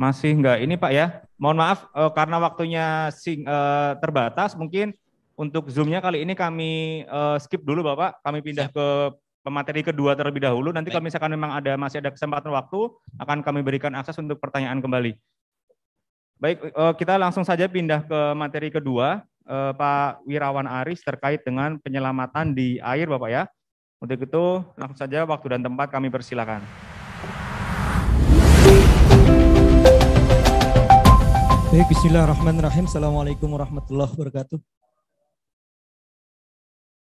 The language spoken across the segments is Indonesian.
Masih enggak ini Pak ya. Mohon maaf uh, karena waktunya sing, uh, terbatas mungkin untuk Zoom-nya kali ini kami uh, skip dulu Bapak, kami pindah Siap. ke pemateri kedua terlebih dahulu. Nanti Baik. kalau misalkan memang ada masih ada kesempatan waktu akan kami berikan akses untuk pertanyaan kembali. Baik, uh, kita langsung saja pindah ke materi kedua Uh, Pak Wirawan Aris terkait dengan penyelamatan di air Bapak ya. Untuk itu langsung saja waktu dan tempat kami persilakan. Baik, bismillahirrahmanirrahim. Assalamualaikum warahmatullahi wabarakatuh.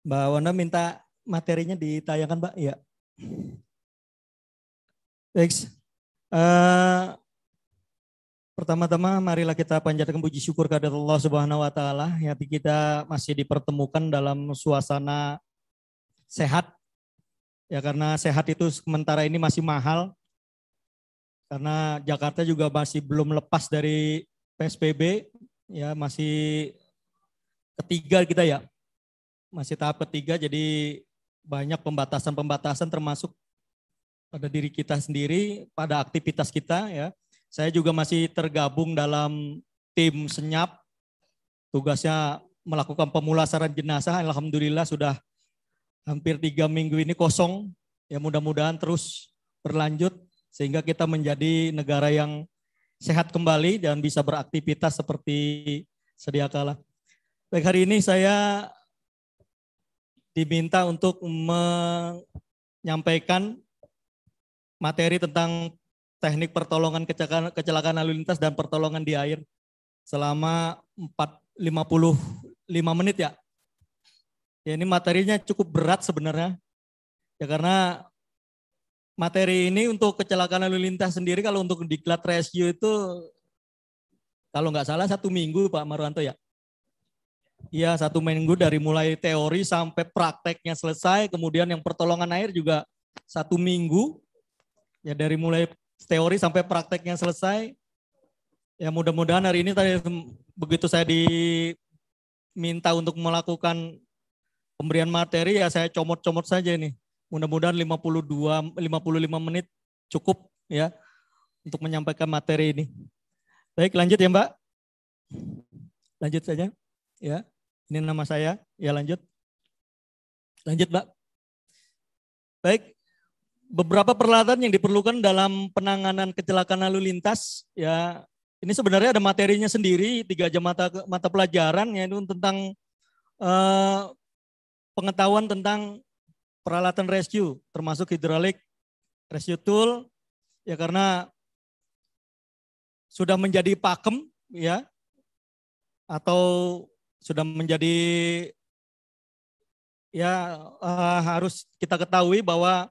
Mbak Wanda minta materinya ditayangkan, Mbak. Ya. Baik. Uh, eh, pertama-tama marilah kita panjatkan puji syukur kehadirat Allah Subhanahu wa taala Ya, kita masih dipertemukan dalam suasana sehat. Ya karena sehat itu sementara ini masih mahal. Karena Jakarta juga masih belum lepas dari PSBB ya masih ketiga kita ya. Masih tahap ketiga jadi banyak pembatasan-pembatasan termasuk pada diri kita sendiri, pada aktivitas kita ya. Saya juga masih tergabung dalam tim senyap. Tugasnya melakukan pemulasaran jenazah. Alhamdulillah sudah hampir tiga minggu ini kosong. Ya mudah-mudahan terus berlanjut sehingga kita menjadi negara yang sehat kembali dan bisa beraktivitas seperti sedia kala. Baik, hari ini saya diminta untuk menyampaikan materi tentang teknik pertolongan kecelakaan, kecelakaan lalu lintas dan pertolongan di air selama 4, 55 menit ya. Ya ini materinya cukup berat sebenarnya. Ya karena materi ini untuk kecelakaan lalu lintas sendiri kalau untuk diklat rescue itu kalau nggak salah satu minggu Pak Marwanto ya? Iya satu minggu dari mulai teori sampai prakteknya selesai, kemudian yang pertolongan air juga satu minggu ya dari mulai teori sampai prakteknya selesai. Ya mudah-mudahan hari ini tadi begitu saya diminta untuk melakukan pemberian materi ya saya comot-comot saja nih. Mudah-mudahan 52 55 menit cukup ya untuk menyampaikan materi ini. Baik, lanjut ya, Mbak. Lanjut saja. Ya. Ini nama saya. Ya, lanjut. Lanjut, Mbak. Baik, beberapa peralatan yang diperlukan dalam penanganan kecelakaan lalu lintas ya ini sebenarnya ada materinya sendiri tiga jam mata mata pelajaran yaitu tentang eh, pengetahuan tentang peralatan rescue termasuk hidrolik rescue tool ya karena sudah menjadi pakem ya atau sudah menjadi ya uh, harus kita ketahui bahwa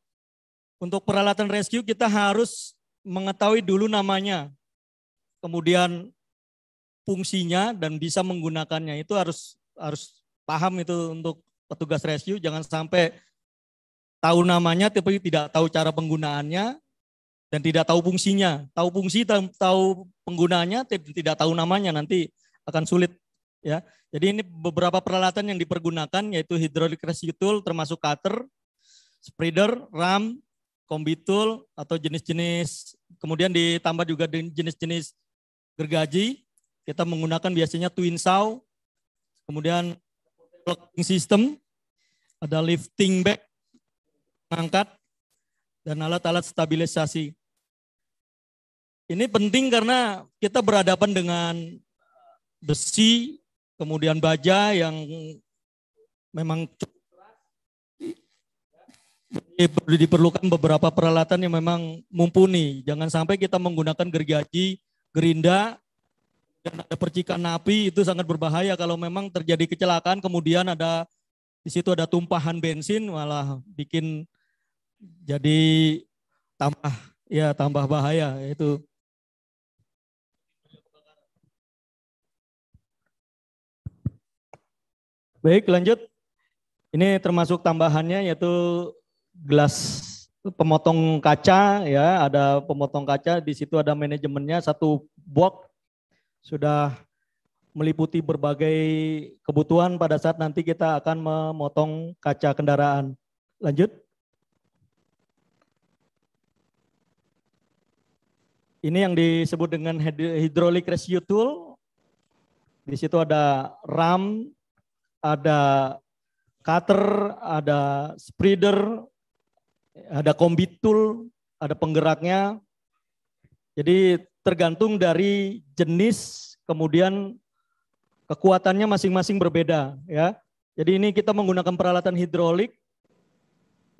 untuk peralatan rescue kita harus mengetahui dulu namanya kemudian fungsinya dan bisa menggunakannya itu harus harus paham itu untuk petugas rescue jangan sampai Tahu namanya tapi tidak tahu cara penggunaannya dan tidak tahu fungsinya. Tahu fungsi, tahu penggunaannya, tapi tidak tahu namanya nanti akan sulit ya. Jadi ini beberapa peralatan yang dipergunakan yaitu hydraulic rescue tool termasuk cutter, spreader, ram, combi tool atau jenis-jenis kemudian ditambah juga jenis-jenis gergaji. Kita menggunakan biasanya twin saw, kemudian locking system, ada lifting bag pengangkat, dan alat-alat stabilisasi. Ini penting karena kita berhadapan dengan besi, kemudian baja yang memang diperlukan beberapa peralatan yang memang mumpuni. Jangan sampai kita menggunakan gergaji, gerinda, dan ada percikan api itu sangat berbahaya kalau memang terjadi kecelakaan kemudian ada di situ ada tumpahan bensin malah bikin jadi tambah ya tambah bahaya itu Baik, lanjut. Ini termasuk tambahannya yaitu gelas pemotong kaca ya, ada pemotong kaca di situ ada manajemennya satu box sudah meliputi berbagai kebutuhan pada saat nanti kita akan memotong kaca kendaraan. Lanjut. Ini yang disebut dengan hydraulic ratio tool. Di situ ada ram, ada cutter, ada spreader, ada kombi tool, ada penggeraknya. Jadi tergantung dari jenis kemudian kekuatannya masing-masing berbeda ya. Jadi ini kita menggunakan peralatan hidrolik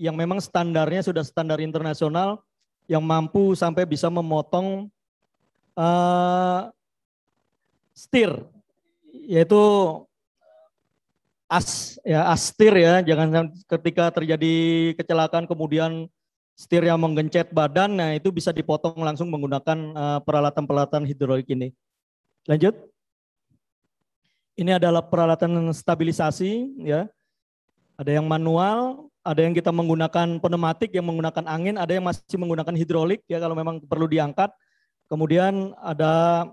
yang memang standarnya sudah standar internasional yang mampu sampai bisa memotong uh, eh, stir, yaitu as ya as stir ya, jangan ketika terjadi kecelakaan kemudian setir yang menggencet badan, nah itu bisa dipotong langsung menggunakan eh, peralatan-peralatan hidrolik ini. Lanjut. Ini adalah peralatan stabilisasi ya. Ada yang manual, ada yang kita menggunakan pneumatik yang menggunakan angin, ada yang masih menggunakan hidrolik ya kalau memang perlu diangkat. Kemudian ada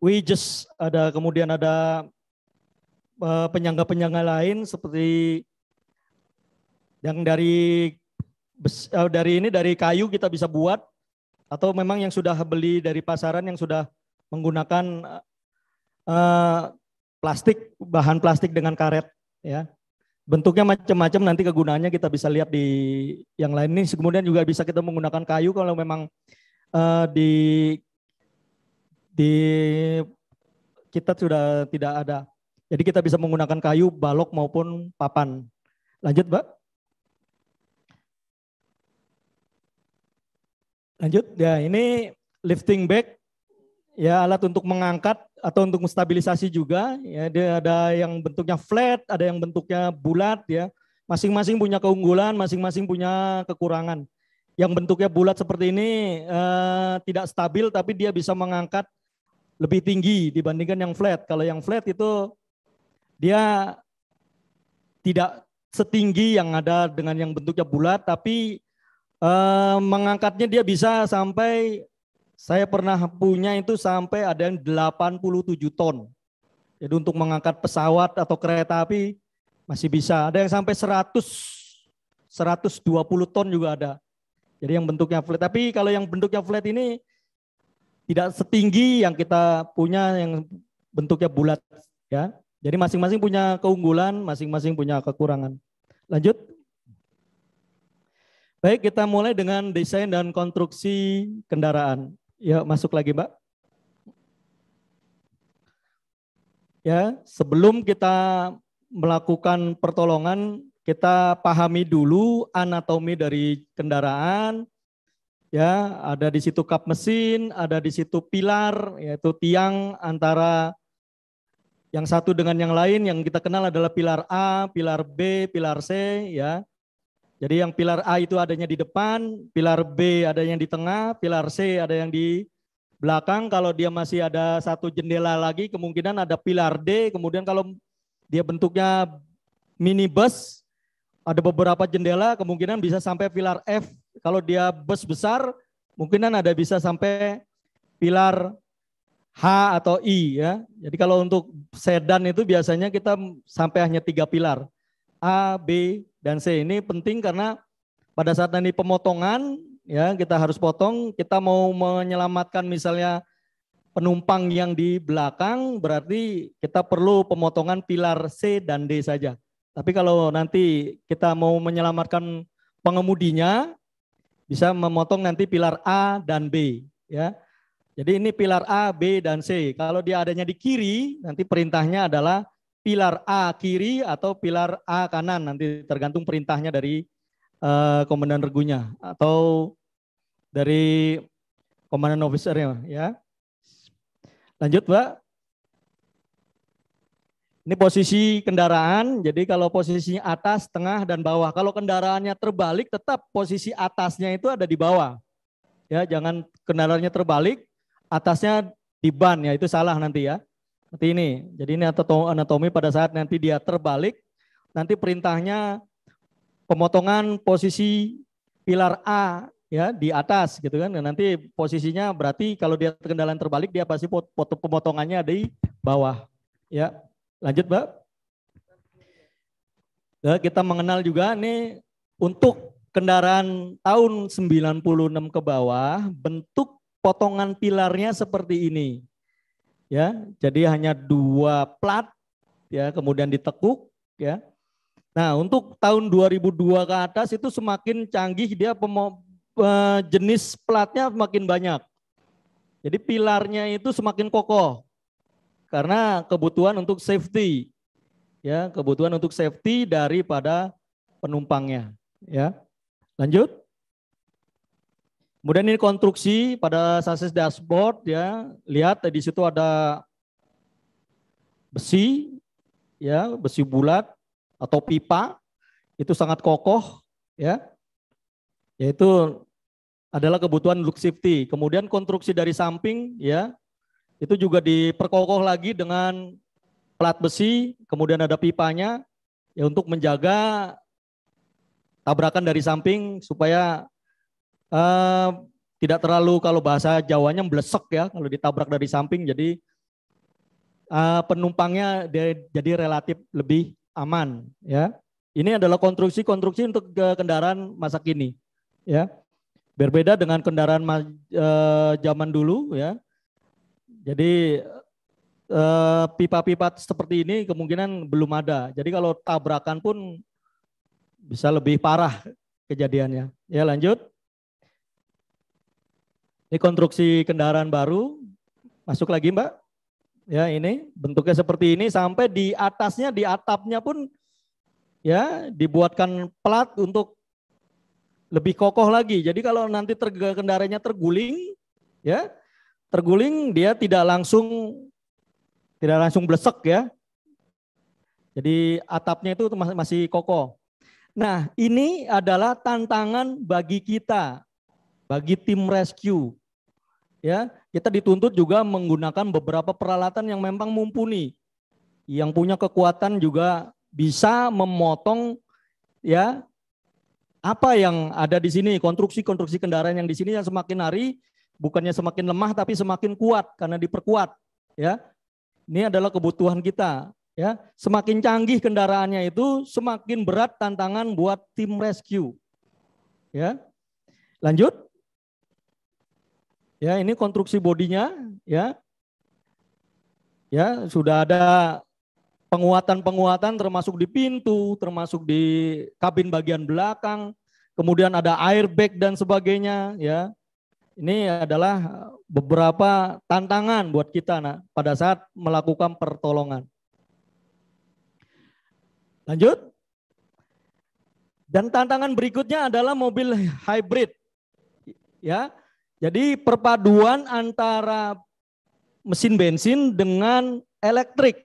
wedges, ada kemudian ada eh, penyangga-penyangga lain seperti yang dari eh, dari ini dari kayu kita bisa buat atau memang yang sudah beli dari pasaran yang sudah menggunakan uh, plastik bahan plastik dengan karet ya Bentuknya macam-macam nanti kegunaannya kita bisa lihat di yang lain ini. Kemudian juga bisa kita menggunakan kayu kalau memang uh, di di kita sudah tidak ada. Jadi kita bisa menggunakan kayu, balok maupun papan. Lanjut, Mbak. Lanjut. Ya, ini lifting bag ya alat untuk mengangkat atau untuk stabilisasi juga ya dia ada yang bentuknya flat ada yang bentuknya bulat ya masing-masing punya keunggulan masing-masing punya kekurangan yang bentuknya bulat seperti ini eh, tidak stabil tapi dia bisa mengangkat lebih tinggi dibandingkan yang flat kalau yang flat itu dia tidak setinggi yang ada dengan yang bentuknya bulat tapi eh, mengangkatnya dia bisa sampai saya pernah punya itu sampai ada yang 87 ton. Jadi untuk mengangkat pesawat atau kereta api masih bisa. Ada yang sampai 100 120 ton juga ada. Jadi yang bentuknya flat. Tapi kalau yang bentuknya flat ini tidak setinggi yang kita punya yang bentuknya bulat ya. Jadi masing-masing punya keunggulan, masing-masing punya kekurangan. Lanjut. Baik, kita mulai dengan desain dan konstruksi kendaraan. Ya, masuk lagi, Mbak. Ya, sebelum kita melakukan pertolongan, kita pahami dulu anatomi dari kendaraan. Ya, ada di situ kap mesin, ada di situ pilar, yaitu tiang antara yang satu dengan yang lain yang kita kenal adalah pilar A, pilar B, pilar C, ya. Jadi yang pilar A itu adanya di depan, pilar B ada yang di tengah, pilar C ada yang di belakang. Kalau dia masih ada satu jendela lagi, kemungkinan ada pilar D. Kemudian kalau dia bentuknya minibus, ada beberapa jendela, kemungkinan bisa sampai pilar F. Kalau dia bus besar, kemungkinan ada bisa sampai pilar H atau I ya. Jadi kalau untuk sedan itu biasanya kita sampai hanya tiga pilar A, B, dan C ini penting karena pada saat nanti pemotongan ya kita harus potong, kita mau menyelamatkan misalnya penumpang yang di belakang berarti kita perlu pemotongan pilar C dan D saja. Tapi kalau nanti kita mau menyelamatkan pengemudinya bisa memotong nanti pilar A dan B ya. Jadi ini pilar A, B dan C. Kalau dia adanya di kiri nanti perintahnya adalah pilar A kiri atau pilar A kanan nanti tergantung perintahnya dari uh, komandan regunya atau dari komandan officernya ya. Lanjut, pak. Ini posisi kendaraan, jadi kalau posisinya atas, tengah, dan bawah. Kalau kendaraannya terbalik, tetap posisi atasnya itu ada di bawah. Ya, jangan kendaraannya terbalik, atasnya di ban ya, itu salah nanti ya. Seperti ini. Jadi ini anatomi pada saat nanti dia terbalik, nanti perintahnya pemotongan posisi pilar A ya di atas gitu kan. Dan nanti posisinya berarti kalau dia terkendala terbalik dia pasti pemotongannya di bawah. Ya. Lanjut, Mbak. Ya, kita mengenal juga nih untuk kendaraan tahun 96 ke bawah bentuk potongan pilarnya seperti ini ya. Jadi hanya dua plat ya, kemudian ditekuk ya. Nah, untuk tahun 2002 ke atas itu semakin canggih dia pemo, jenis platnya semakin banyak. Jadi pilarnya itu semakin kokoh karena kebutuhan untuk safety ya kebutuhan untuk safety daripada penumpangnya ya lanjut Kemudian ini konstruksi pada sasis dashboard ya. Lihat di situ ada besi ya, besi bulat atau pipa itu sangat kokoh ya. Yaitu adalah kebutuhan look safety. Kemudian konstruksi dari samping ya. Itu juga diperkokoh lagi dengan plat besi, kemudian ada pipanya ya untuk menjaga tabrakan dari samping supaya Eh, tidak terlalu kalau bahasa Jawanya blesek ya kalau ditabrak dari samping jadi uh, penumpangnya dia, jadi relatif lebih aman ya. Ini adalah konstruksi-konstruksi untuk eh, kendaraan masa kini ya. Berbeda dengan kendaraan uh, zaman dulu ya. Jadi pipa-pipa uh, seperti ini kemungkinan belum ada. Jadi kalau tabrakan pun bisa lebih parah kejadiannya. Ya lanjut. Ini konstruksi kendaraan baru. Masuk lagi Mbak. Ya ini bentuknya seperti ini sampai di atasnya di atapnya pun ya dibuatkan pelat untuk lebih kokoh lagi. Jadi kalau nanti ter, kendaraannya terguling ya terguling dia tidak langsung tidak langsung blesek ya. Jadi atapnya itu masih kokoh. Nah, ini adalah tantangan bagi kita bagi tim rescue. Ya, kita dituntut juga menggunakan beberapa peralatan yang memang mumpuni. Yang punya kekuatan juga bisa memotong ya apa yang ada di sini, konstruksi-konstruksi kendaraan yang di sini yang semakin hari bukannya semakin lemah tapi semakin kuat karena diperkuat, ya. Ini adalah kebutuhan kita, ya. Semakin canggih kendaraannya itu, semakin berat tantangan buat tim rescue. Ya. Lanjut. Ya, ini konstruksi bodinya ya. Ya, sudah ada penguatan-penguatan termasuk di pintu, termasuk di kabin bagian belakang, kemudian ada airbag dan sebagainya ya. Ini adalah beberapa tantangan buat kita nah, pada saat melakukan pertolongan. Lanjut. Dan tantangan berikutnya adalah mobil hybrid. Ya, jadi perpaduan antara mesin bensin dengan elektrik.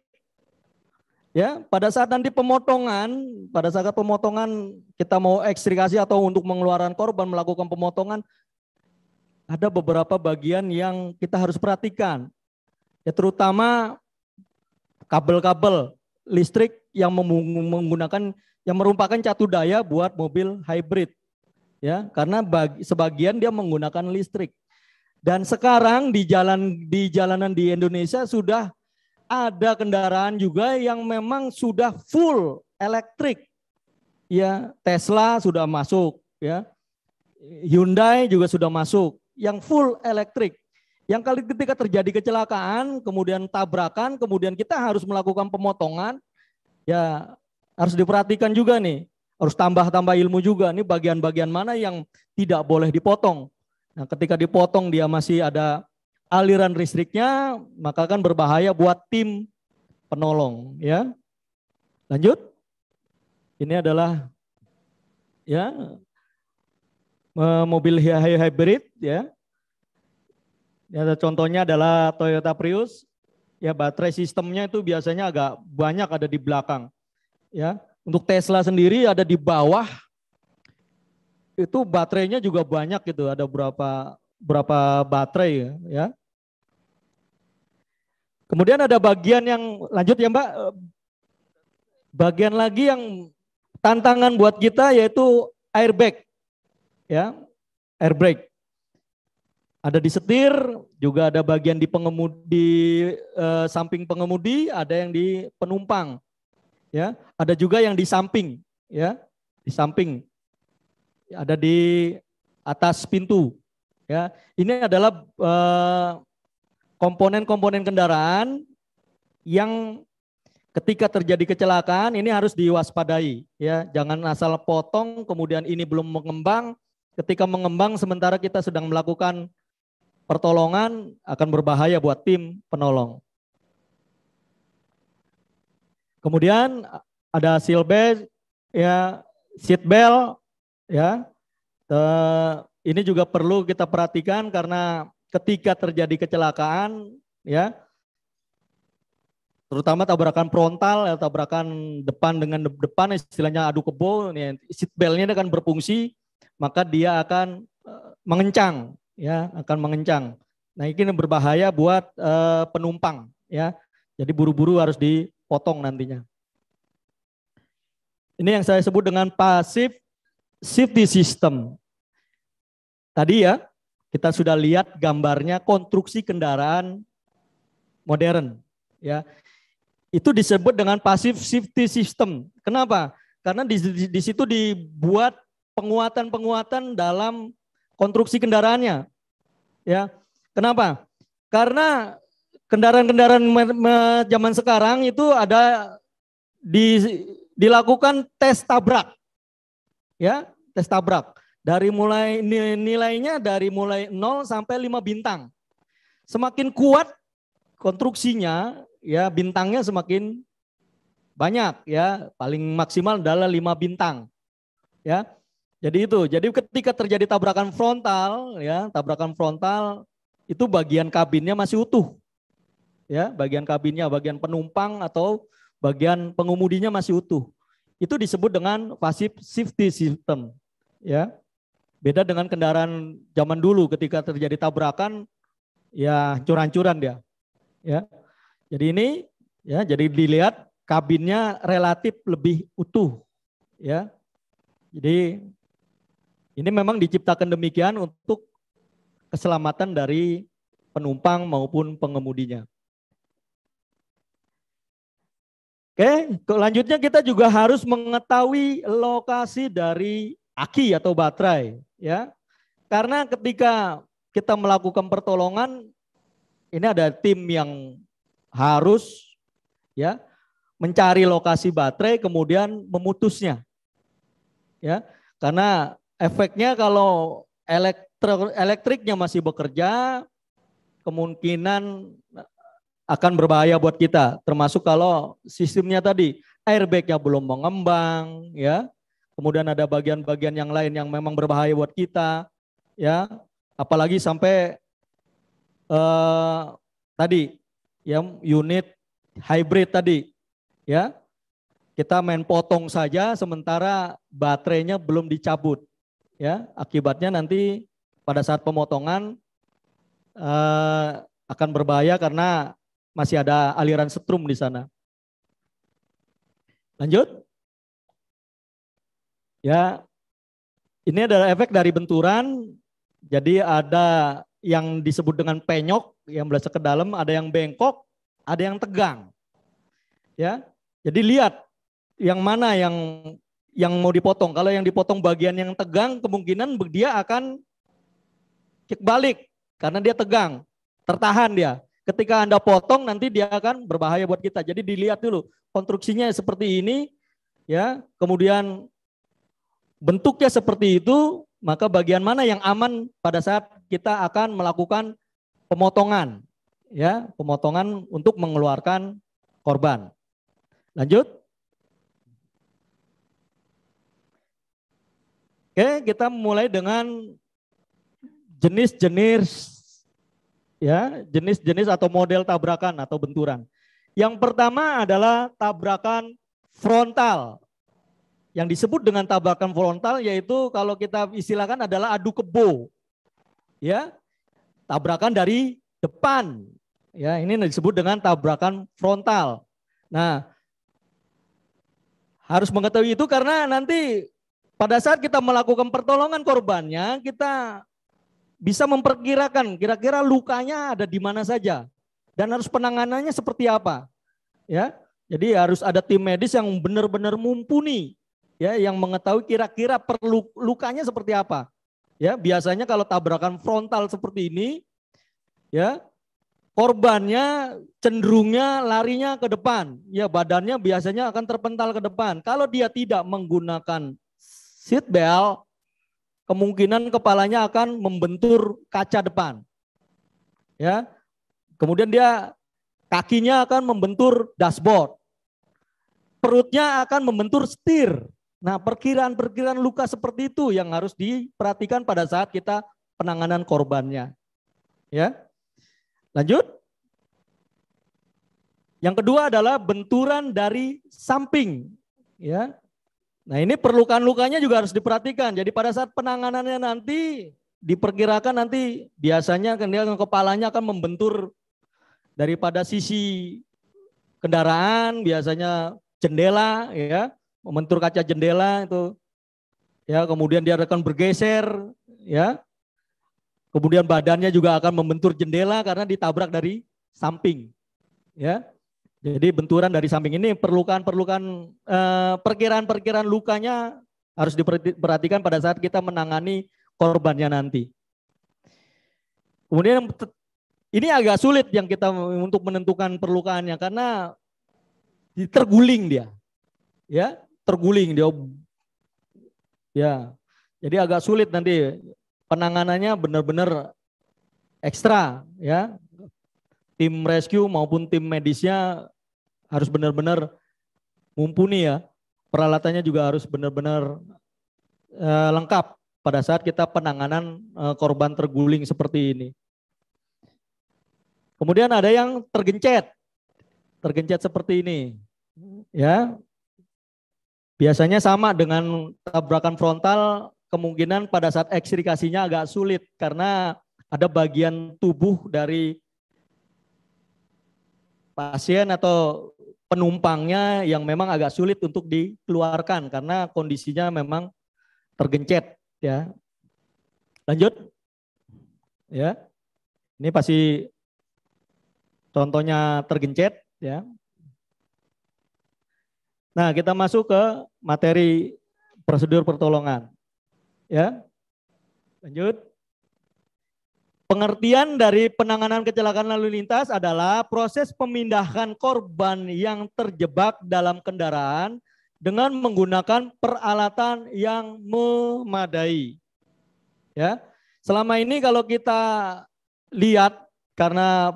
Ya, pada saat nanti pemotongan, pada saat pemotongan kita mau ekstrikasi atau untuk mengeluarkan korban melakukan pemotongan, ada beberapa bagian yang kita harus perhatikan. Ya terutama kabel-kabel listrik yang menggunakan yang merupakan catu daya buat mobil hybrid ya karena bagi, sebagian dia menggunakan listrik. Dan sekarang di jalan di jalanan di Indonesia sudah ada kendaraan juga yang memang sudah full elektrik. Ya, Tesla sudah masuk, ya. Hyundai juga sudah masuk yang full elektrik. Yang kali ketika terjadi kecelakaan, kemudian tabrakan, kemudian kita harus melakukan pemotongan, ya harus diperhatikan juga nih harus tambah-tambah ilmu juga. Ini bagian-bagian mana yang tidak boleh dipotong. Nah, ketika dipotong dia masih ada aliran listriknya, maka kan berbahaya buat tim penolong, ya. Lanjut. Ini adalah ya mobil hybrid ya. Ya, contohnya adalah Toyota Prius. Ya, baterai sistemnya itu biasanya agak banyak ada di belakang. Ya, untuk Tesla sendiri ada di bawah itu baterainya juga banyak gitu, ada berapa berapa baterai ya. Kemudian ada bagian yang lanjut ya Mbak, bagian lagi yang tantangan buat kita yaitu airbag ya, airbag. Ada di setir, juga ada bagian di pengemudi di eh, samping pengemudi, ada yang di penumpang ya ada juga yang di samping ya di samping ada di atas pintu ya ini adalah eh, komponen-komponen eh, kendaraan yang ketika terjadi kecelakaan ini harus diwaspadai ya jangan asal potong kemudian ini belum mengembang ketika mengembang sementara kita sedang melakukan pertolongan akan berbahaya buat tim penolong Kemudian ada silbe ya seat belt ya. Eh, ini juga perlu kita perhatikan karena ketika terjadi kecelakaan ya terutama tabrakan frontal ya tabrakan depan dengan depan istilahnya adu kebo nih seat beltnya akan berfungsi maka dia akan eh, mengencang ya akan mengencang nah ini berbahaya buat uh, penumpang ya jadi buru-buru harus di potong nantinya. Ini yang saya sebut dengan pasif safety system. Tadi ya, kita sudah lihat gambarnya konstruksi kendaraan modern ya. Itu disebut dengan pasif safety system. Kenapa? Karena di, di, di situ dibuat penguatan-penguatan dalam konstruksi kendaraannya. Ya. Kenapa? Karena kendaraan-kendaraan zaman sekarang itu ada di, dilakukan tes tabrak. Ya, tes tabrak. Dari mulai nilainya dari mulai 0 sampai 5 bintang. Semakin kuat konstruksinya, ya bintangnya semakin banyak ya, paling maksimal adalah 5 bintang. Ya. Jadi itu. Jadi ketika terjadi tabrakan frontal ya, tabrakan frontal itu bagian kabinnya masih utuh ya, bagian kabinnya, bagian penumpang atau bagian pengemudinya masih utuh. Itu disebut dengan passive safety system, ya. Beda dengan kendaraan zaman dulu ketika terjadi tabrakan ya curan-curan dia. Ya. Jadi ini ya jadi dilihat kabinnya relatif lebih utuh ya. Jadi ini memang diciptakan demikian untuk keselamatan dari penumpang maupun pengemudinya. Oke, lanjutnya kita juga harus mengetahui lokasi dari aki atau baterai, ya. Karena ketika kita melakukan pertolongan, ini ada tim yang harus ya mencari lokasi baterai kemudian memutusnya. Ya, karena efeknya kalau elektro, elektriknya masih bekerja, kemungkinan akan berbahaya buat kita. Termasuk kalau sistemnya tadi airbagnya belum mengembang, ya. Kemudian ada bagian-bagian yang lain yang memang berbahaya buat kita, ya. Apalagi sampai uh, tadi yang unit hybrid tadi, ya. Kita main potong saja, sementara baterainya belum dicabut, ya. Akibatnya nanti pada saat pemotongan uh, akan berbahaya karena masih ada aliran setrum di sana. Lanjut. Ya, ini adalah efek dari benturan. Jadi ada yang disebut dengan penyok yang belasak ke dalam, ada yang bengkok, ada yang tegang. Ya. Jadi lihat yang mana yang yang mau dipotong. Kalau yang dipotong bagian yang tegang kemungkinan dia akan kick balik karena dia tegang, tertahan dia. Ketika Anda potong nanti dia akan berbahaya buat kita. Jadi dilihat dulu konstruksinya seperti ini ya, kemudian bentuknya seperti itu, maka bagian mana yang aman pada saat kita akan melakukan pemotongan ya, pemotongan untuk mengeluarkan korban. Lanjut. Oke, kita mulai dengan jenis-jenis ya, jenis-jenis atau model tabrakan atau benturan. Yang pertama adalah tabrakan frontal. Yang disebut dengan tabrakan frontal yaitu kalau kita istilahkan adalah adu kebo. Ya. Tabrakan dari depan. Ya, ini disebut dengan tabrakan frontal. Nah, harus mengetahui itu karena nanti pada saat kita melakukan pertolongan korbannya, kita bisa memperkirakan kira-kira lukanya ada di mana saja dan harus penanganannya seperti apa. Ya. Jadi harus ada tim medis yang benar-benar mumpuni ya yang mengetahui kira-kira perlu lukanya seperti apa. Ya, biasanya kalau tabrakan frontal seperti ini ya korbannya cenderungnya larinya ke depan. Ya, badannya biasanya akan terpental ke depan. Kalau dia tidak menggunakan seat belt kemungkinan kepalanya akan membentur kaca depan. Ya. Kemudian dia kakinya akan membentur dashboard. Perutnya akan membentur setir. Nah, perkiraan-perkiraan luka seperti itu yang harus diperhatikan pada saat kita penanganan korbannya. Ya. Lanjut. Yang kedua adalah benturan dari samping, ya. Nah ini perlukan lukanya juga harus diperhatikan. Jadi pada saat penanganannya nanti diperkirakan nanti biasanya kendaraan kepalanya akan membentur daripada sisi kendaraan biasanya jendela ya membentur kaca jendela itu ya kemudian dia akan bergeser ya kemudian badannya juga akan membentur jendela karena ditabrak dari samping ya jadi benturan dari samping ini perlukan-perlukan eh, perkiraan-perkiraan lukanya harus diperhatikan pada saat kita menangani korbannya nanti. Kemudian ini agak sulit yang kita untuk menentukan perlukaannya karena terguling dia. Ya, terguling dia. Ya. Jadi agak sulit nanti penanganannya benar-benar ekstra ya tim rescue maupun tim medisnya harus benar-benar mumpuni ya. Peralatannya juga harus benar-benar eh, lengkap pada saat kita penanganan eh, korban terguling seperti ini. Kemudian ada yang tergencet. Tergencet seperti ini. Ya. Biasanya sama dengan tabrakan frontal, kemungkinan pada saat ekstrikasinya agak sulit karena ada bagian tubuh dari pasien atau penumpangnya yang memang agak sulit untuk dikeluarkan karena kondisinya memang tergencet ya. Lanjut. Ya. Ini pasti contohnya tergencet ya. Nah, kita masuk ke materi prosedur pertolongan. Ya. Lanjut. Pengertian dari penanganan kecelakaan lalu lintas adalah proses pemindahan korban yang terjebak dalam kendaraan dengan menggunakan peralatan yang memadai. Ya. Selama ini kalau kita lihat karena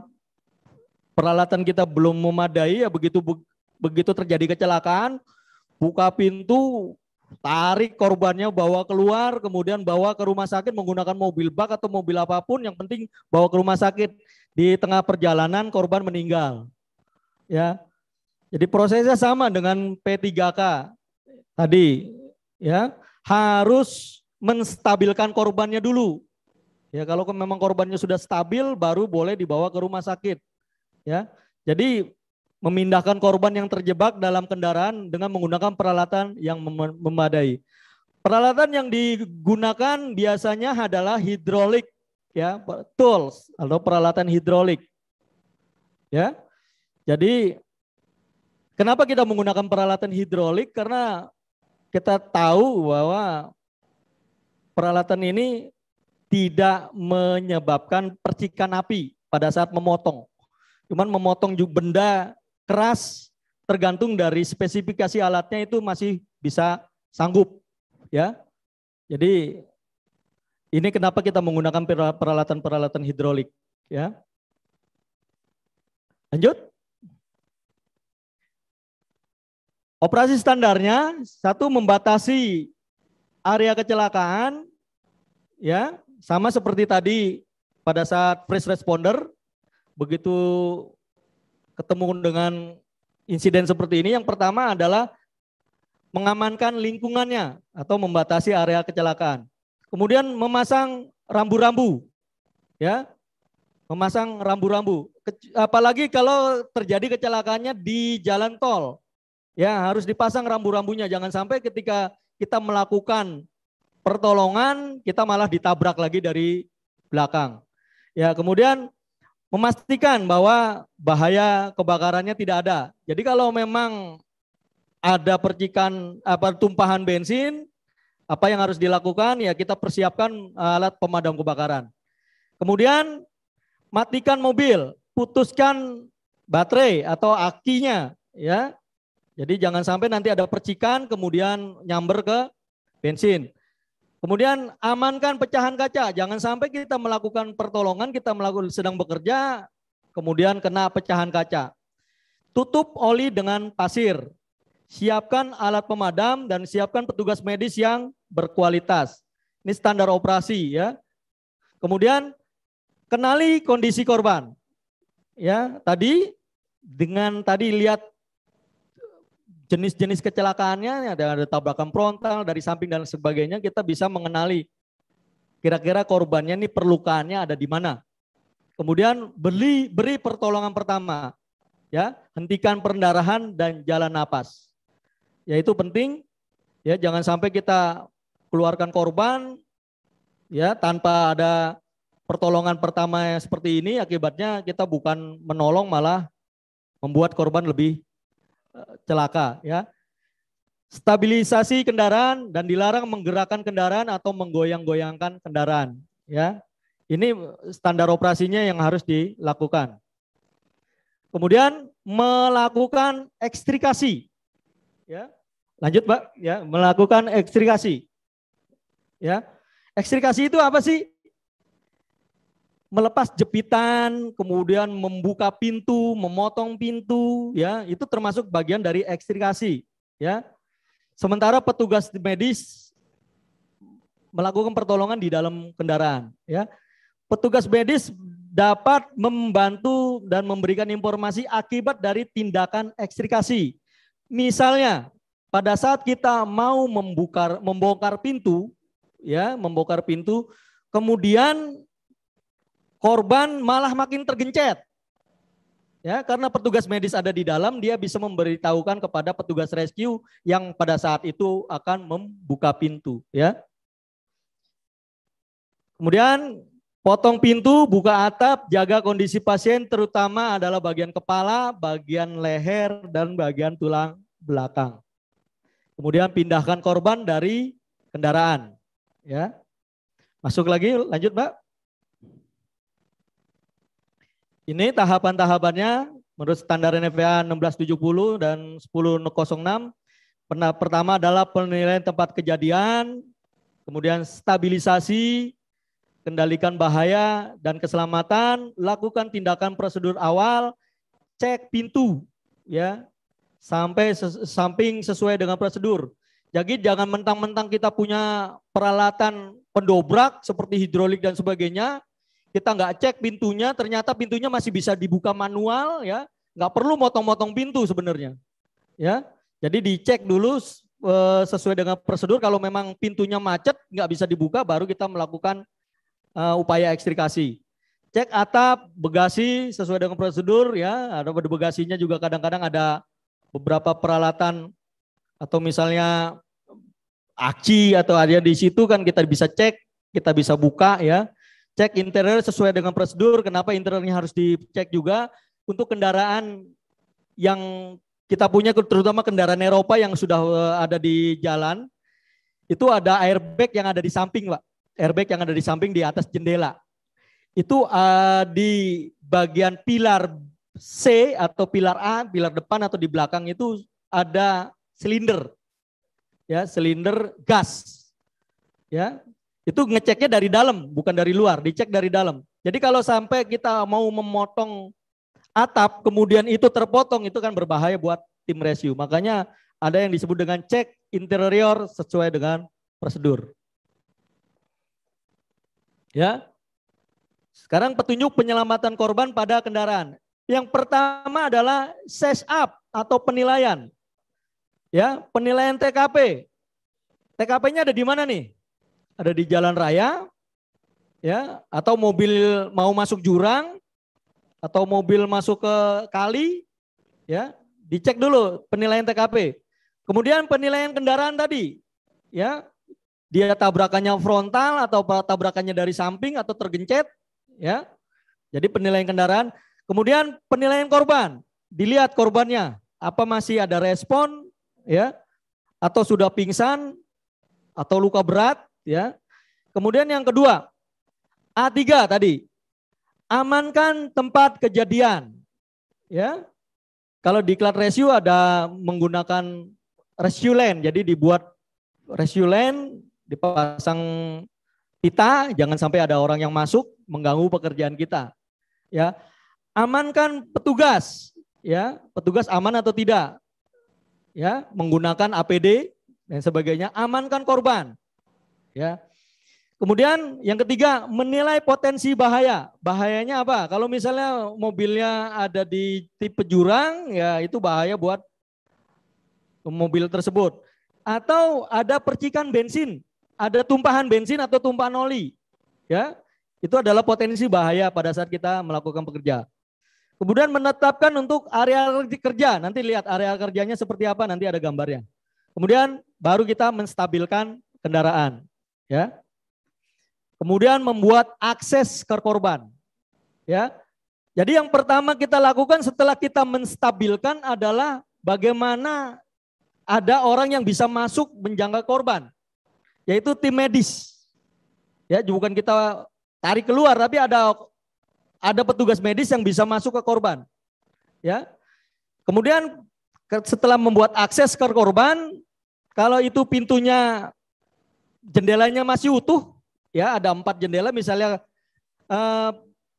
peralatan kita belum memadai ya begitu begitu terjadi kecelakaan buka pintu tarik korbannya bawa keluar, kemudian bawa ke rumah sakit menggunakan mobil bak atau mobil apapun, yang penting bawa ke rumah sakit. Di tengah perjalanan korban meninggal. Ya. Jadi prosesnya sama dengan P3K tadi, ya. Harus menstabilkan korbannya dulu. Ya, kalau memang korbannya sudah stabil baru boleh dibawa ke rumah sakit. Ya. Jadi memindahkan korban yang terjebak dalam kendaraan dengan menggunakan peralatan yang memadai. Peralatan yang digunakan biasanya adalah hidrolik ya, tools atau peralatan hidrolik. Ya. Jadi kenapa kita menggunakan peralatan hidrolik? Karena kita tahu bahwa peralatan ini tidak menyebabkan percikan api pada saat memotong. Cuman memotong juga benda keras tergantung dari spesifikasi alatnya itu masih bisa sanggup ya. Jadi ini kenapa kita menggunakan peralatan-peralatan hidrolik ya. Lanjut. Operasi standarnya satu membatasi area kecelakaan ya, sama seperti tadi pada saat first responder begitu ketemu dengan insiden seperti ini, yang pertama adalah mengamankan lingkungannya atau membatasi area kecelakaan. Kemudian memasang rambu-rambu, ya, memasang rambu-rambu. Apalagi kalau terjadi kecelakaannya di jalan tol, ya harus dipasang rambu-rambunya. Jangan sampai ketika kita melakukan pertolongan, kita malah ditabrak lagi dari belakang. Ya, kemudian memastikan bahwa bahaya kebakarannya tidak ada. Jadi kalau memang ada percikan apa tumpahan bensin, apa yang harus dilakukan? Ya kita persiapkan alat pemadam kebakaran. Kemudian matikan mobil, putuskan baterai atau akinya, ya. Jadi jangan sampai nanti ada percikan kemudian nyamber ke bensin. Kemudian amankan pecahan kaca. Jangan sampai kita melakukan pertolongan, kita melakukan sedang bekerja, kemudian kena pecahan kaca. Tutup oli dengan pasir. Siapkan alat pemadam dan siapkan petugas medis yang berkualitas. Ini standar operasi ya. Kemudian kenali kondisi korban. Ya, tadi dengan tadi lihat jenis-jenis kecelakaannya ada ada tabrakan frontal dari samping dan sebagainya kita bisa mengenali kira-kira korbannya ini perlukaannya ada di mana. Kemudian beli beri pertolongan pertama ya, hentikan perendarahan dan jalan nafas Ya itu penting ya jangan sampai kita keluarkan korban ya tanpa ada pertolongan pertama seperti ini akibatnya kita bukan menolong malah membuat korban lebih celaka ya. Stabilisasi kendaraan dan dilarang menggerakkan kendaraan atau menggoyang-goyangkan kendaraan ya. Ini standar operasinya yang harus dilakukan. Kemudian melakukan ekstrikasi. Ya. Lanjut, Pak, ya, melakukan ekstrikasi. Ya. Ekstrikasi itu apa sih? melepas jepitan, kemudian membuka pintu, memotong pintu, ya itu termasuk bagian dari ekstrikasi, ya. Sementara petugas medis melakukan pertolongan di dalam kendaraan, ya. Petugas medis dapat membantu dan memberikan informasi akibat dari tindakan ekstrikasi. Misalnya, pada saat kita mau membuka membongkar pintu, ya, membongkar pintu, kemudian Korban malah makin tergencet. Ya, karena petugas medis ada di dalam, dia bisa memberitahukan kepada petugas rescue yang pada saat itu akan membuka pintu, ya. Kemudian potong pintu, buka atap, jaga kondisi pasien terutama adalah bagian kepala, bagian leher dan bagian tulang belakang. Kemudian pindahkan korban dari kendaraan, ya. Masuk lagi, lanjut, Mbak. Ini tahapan-tahapannya menurut standar NFPA 1670 dan 1006. Pertama adalah penilaian tempat kejadian, kemudian stabilisasi, kendalikan bahaya dan keselamatan, lakukan tindakan prosedur awal, cek pintu ya sampai ses samping sesuai dengan prosedur. Jadi jangan mentang-mentang kita punya peralatan pendobrak seperti hidrolik dan sebagainya, kita nggak cek pintunya, ternyata pintunya masih bisa dibuka manual, ya nggak perlu motong-motong pintu sebenarnya, ya. Jadi dicek dulu eh, sesuai dengan prosedur. Kalau memang pintunya macet, nggak bisa dibuka, baru kita melakukan eh, upaya ekstrikasi. Cek atap, begasi sesuai dengan prosedur, ya. Ada pada bagasinya juga kadang-kadang ada beberapa peralatan atau misalnya aci atau ada di situ kan kita bisa cek, kita bisa buka, ya cek interior sesuai dengan prosedur. Kenapa interiornya harus dicek juga? Untuk kendaraan yang kita punya, terutama kendaraan Eropa yang sudah eh, ada di jalan, itu ada airbag yang ada di samping, Pak. Airbag yang ada di samping di atas jendela. Itu uh, di bagian pilar C atau pilar A, pilar depan atau di belakang itu ada silinder. Ya, silinder gas. Ya, itu ngeceknya dari dalam, bukan dari luar, dicek dari dalam. Jadi kalau sampai kita mau memotong atap, kemudian itu terpotong, itu kan berbahaya buat tim rescue. Makanya ada yang disebut dengan cek interior sesuai dengan prosedur. Ya. Sekarang petunjuk penyelamatan korban pada kendaraan. Yang pertama adalah set up atau penilaian. Ya, penilaian TKP. TKP-nya ada di mana nih? ada di jalan raya, ya, atau mobil mau masuk jurang, atau mobil masuk ke kali, ya, dicek dulu penilaian TKP. Kemudian penilaian kendaraan tadi, ya, dia tabrakannya frontal atau tabrakannya dari samping atau tergencet, ya. Jadi penilaian kendaraan. Kemudian penilaian korban, dilihat korbannya, apa masih ada respon, ya, atau sudah pingsan, atau luka berat, ya. Kemudian yang kedua, A3 tadi. Amankan tempat kejadian. Ya. Kalau di diklat rescue ada menggunakan rescue lane, jadi dibuat rescue lane, dipasang kita jangan sampai ada orang yang masuk mengganggu pekerjaan kita ya amankan petugas ya petugas aman atau tidak ya menggunakan APD dan sebagainya amankan korban ya. Kemudian yang ketiga, menilai potensi bahaya. Bahayanya apa? Kalau misalnya mobilnya ada di tipe jurang, ya itu bahaya buat mobil tersebut. Atau ada percikan bensin, ada tumpahan bensin atau tumpahan oli. Ya, itu adalah potensi bahaya pada saat kita melakukan pekerja. Kemudian menetapkan untuk area kerja. Nanti lihat area kerjanya seperti apa, nanti ada gambarnya. Kemudian baru kita menstabilkan kendaraan ya. Kemudian membuat akses ke korban. Ya. Jadi yang pertama kita lakukan setelah kita menstabilkan adalah bagaimana ada orang yang bisa masuk menjangkau korban, yaitu tim medis. Ya, bukan kita tarik keluar, tapi ada ada petugas medis yang bisa masuk ke korban. Ya. Kemudian setelah membuat akses ke korban, kalau itu pintunya jendelanya masih utuh, ya ada empat jendela misalnya eh,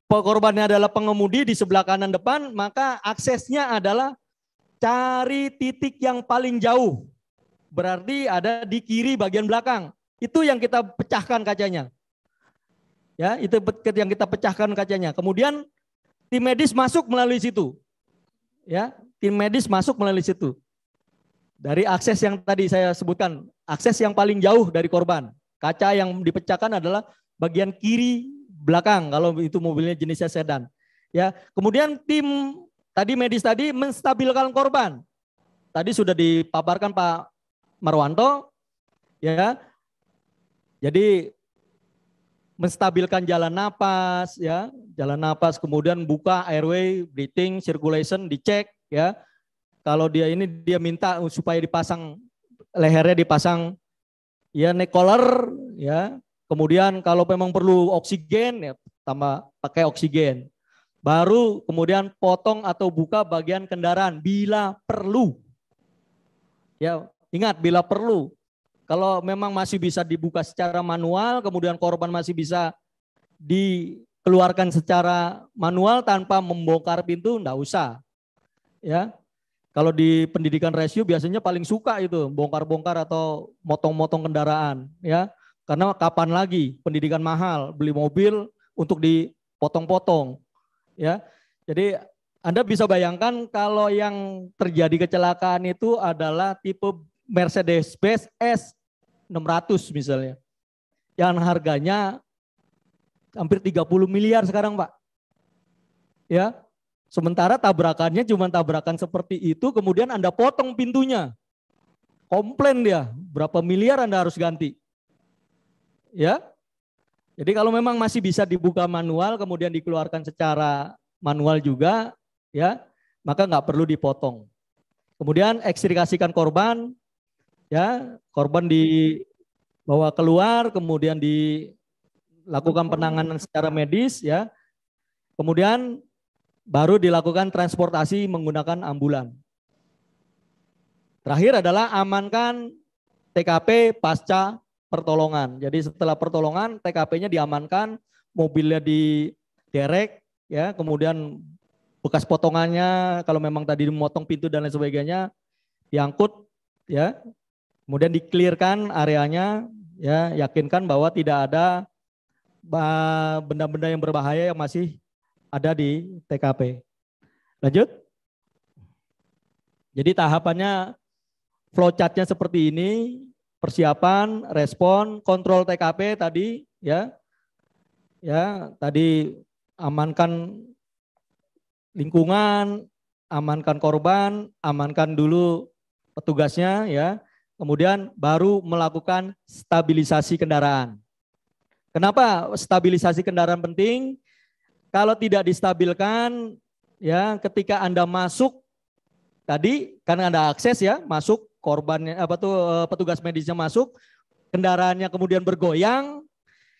korbannya adalah pengemudi di sebelah kanan depan, maka aksesnya adalah cari titik yang paling jauh. Berarti ada di kiri bagian belakang. Itu yang kita pecahkan kacanya. Ya, itu yang kita pecahkan kacanya. Kemudian tim medis masuk melalui situ. Ya, tim medis masuk melalui situ. Dari akses yang tadi saya sebutkan, akses yang paling jauh dari korban. Kaca yang dipecahkan adalah bagian kiri belakang kalau itu mobilnya jenisnya sedan. Ya, kemudian tim tadi medis tadi menstabilkan korban. Tadi sudah dipaparkan Pak Marwanto ya. Jadi menstabilkan jalan nafas, ya, jalan nafas. kemudian buka airway, breathing, circulation dicek ya kalau dia ini dia minta supaya dipasang lehernya dipasang ya neck collar ya. Kemudian kalau memang perlu oksigen ya tambah pakai oksigen. Baru kemudian potong atau buka bagian kendaraan bila perlu. Ya, ingat bila perlu. Kalau memang masih bisa dibuka secara manual, kemudian korban masih bisa dikeluarkan secara manual tanpa membongkar pintu, enggak usah. Ya, kalau di pendidikan rescue biasanya paling suka itu bongkar-bongkar atau motong-motong kendaraan ya. Karena kapan lagi pendidikan mahal beli mobil untuk dipotong-potong ya. Jadi Anda bisa bayangkan kalau yang terjadi kecelakaan itu adalah tipe Mercedes-Benz S 600 misalnya. Yang harganya hampir 30 miliar sekarang, Pak. Ya. Sementara tabrakannya cuma tabrakan seperti itu, kemudian Anda potong pintunya. Komplain dia, berapa miliar Anda harus ganti. Ya, jadi kalau memang masih bisa dibuka manual, kemudian dikeluarkan secara manual juga, ya, maka nggak perlu dipotong. Kemudian ekstrikasikan korban, ya, korban dibawa keluar, kemudian dilakukan penanganan secara medis, ya. Kemudian Baru dilakukan transportasi menggunakan ambulan. Terakhir adalah amankan TKP pasca pertolongan. Jadi setelah pertolongan TKP-nya diamankan, mobilnya diderek, ya, kemudian bekas potongannya kalau memang tadi memotong pintu dan lain sebagainya diangkut ya. Kemudian diklirkan areanya ya, yakinkan bahwa tidak ada benda-benda yang berbahaya yang masih ada di TKP. Lanjut. Jadi tahapannya flowchartnya seperti ini, persiapan, respon, kontrol TKP tadi ya. Ya, tadi amankan lingkungan, amankan korban, amankan dulu petugasnya ya. Kemudian baru melakukan stabilisasi kendaraan. Kenapa stabilisasi kendaraan penting? Kalau tidak distabilkan, ya ketika Anda masuk tadi karena Anda akses ya, masuk korbannya apa tuh eh, petugas medisnya masuk, kendaraannya kemudian bergoyang,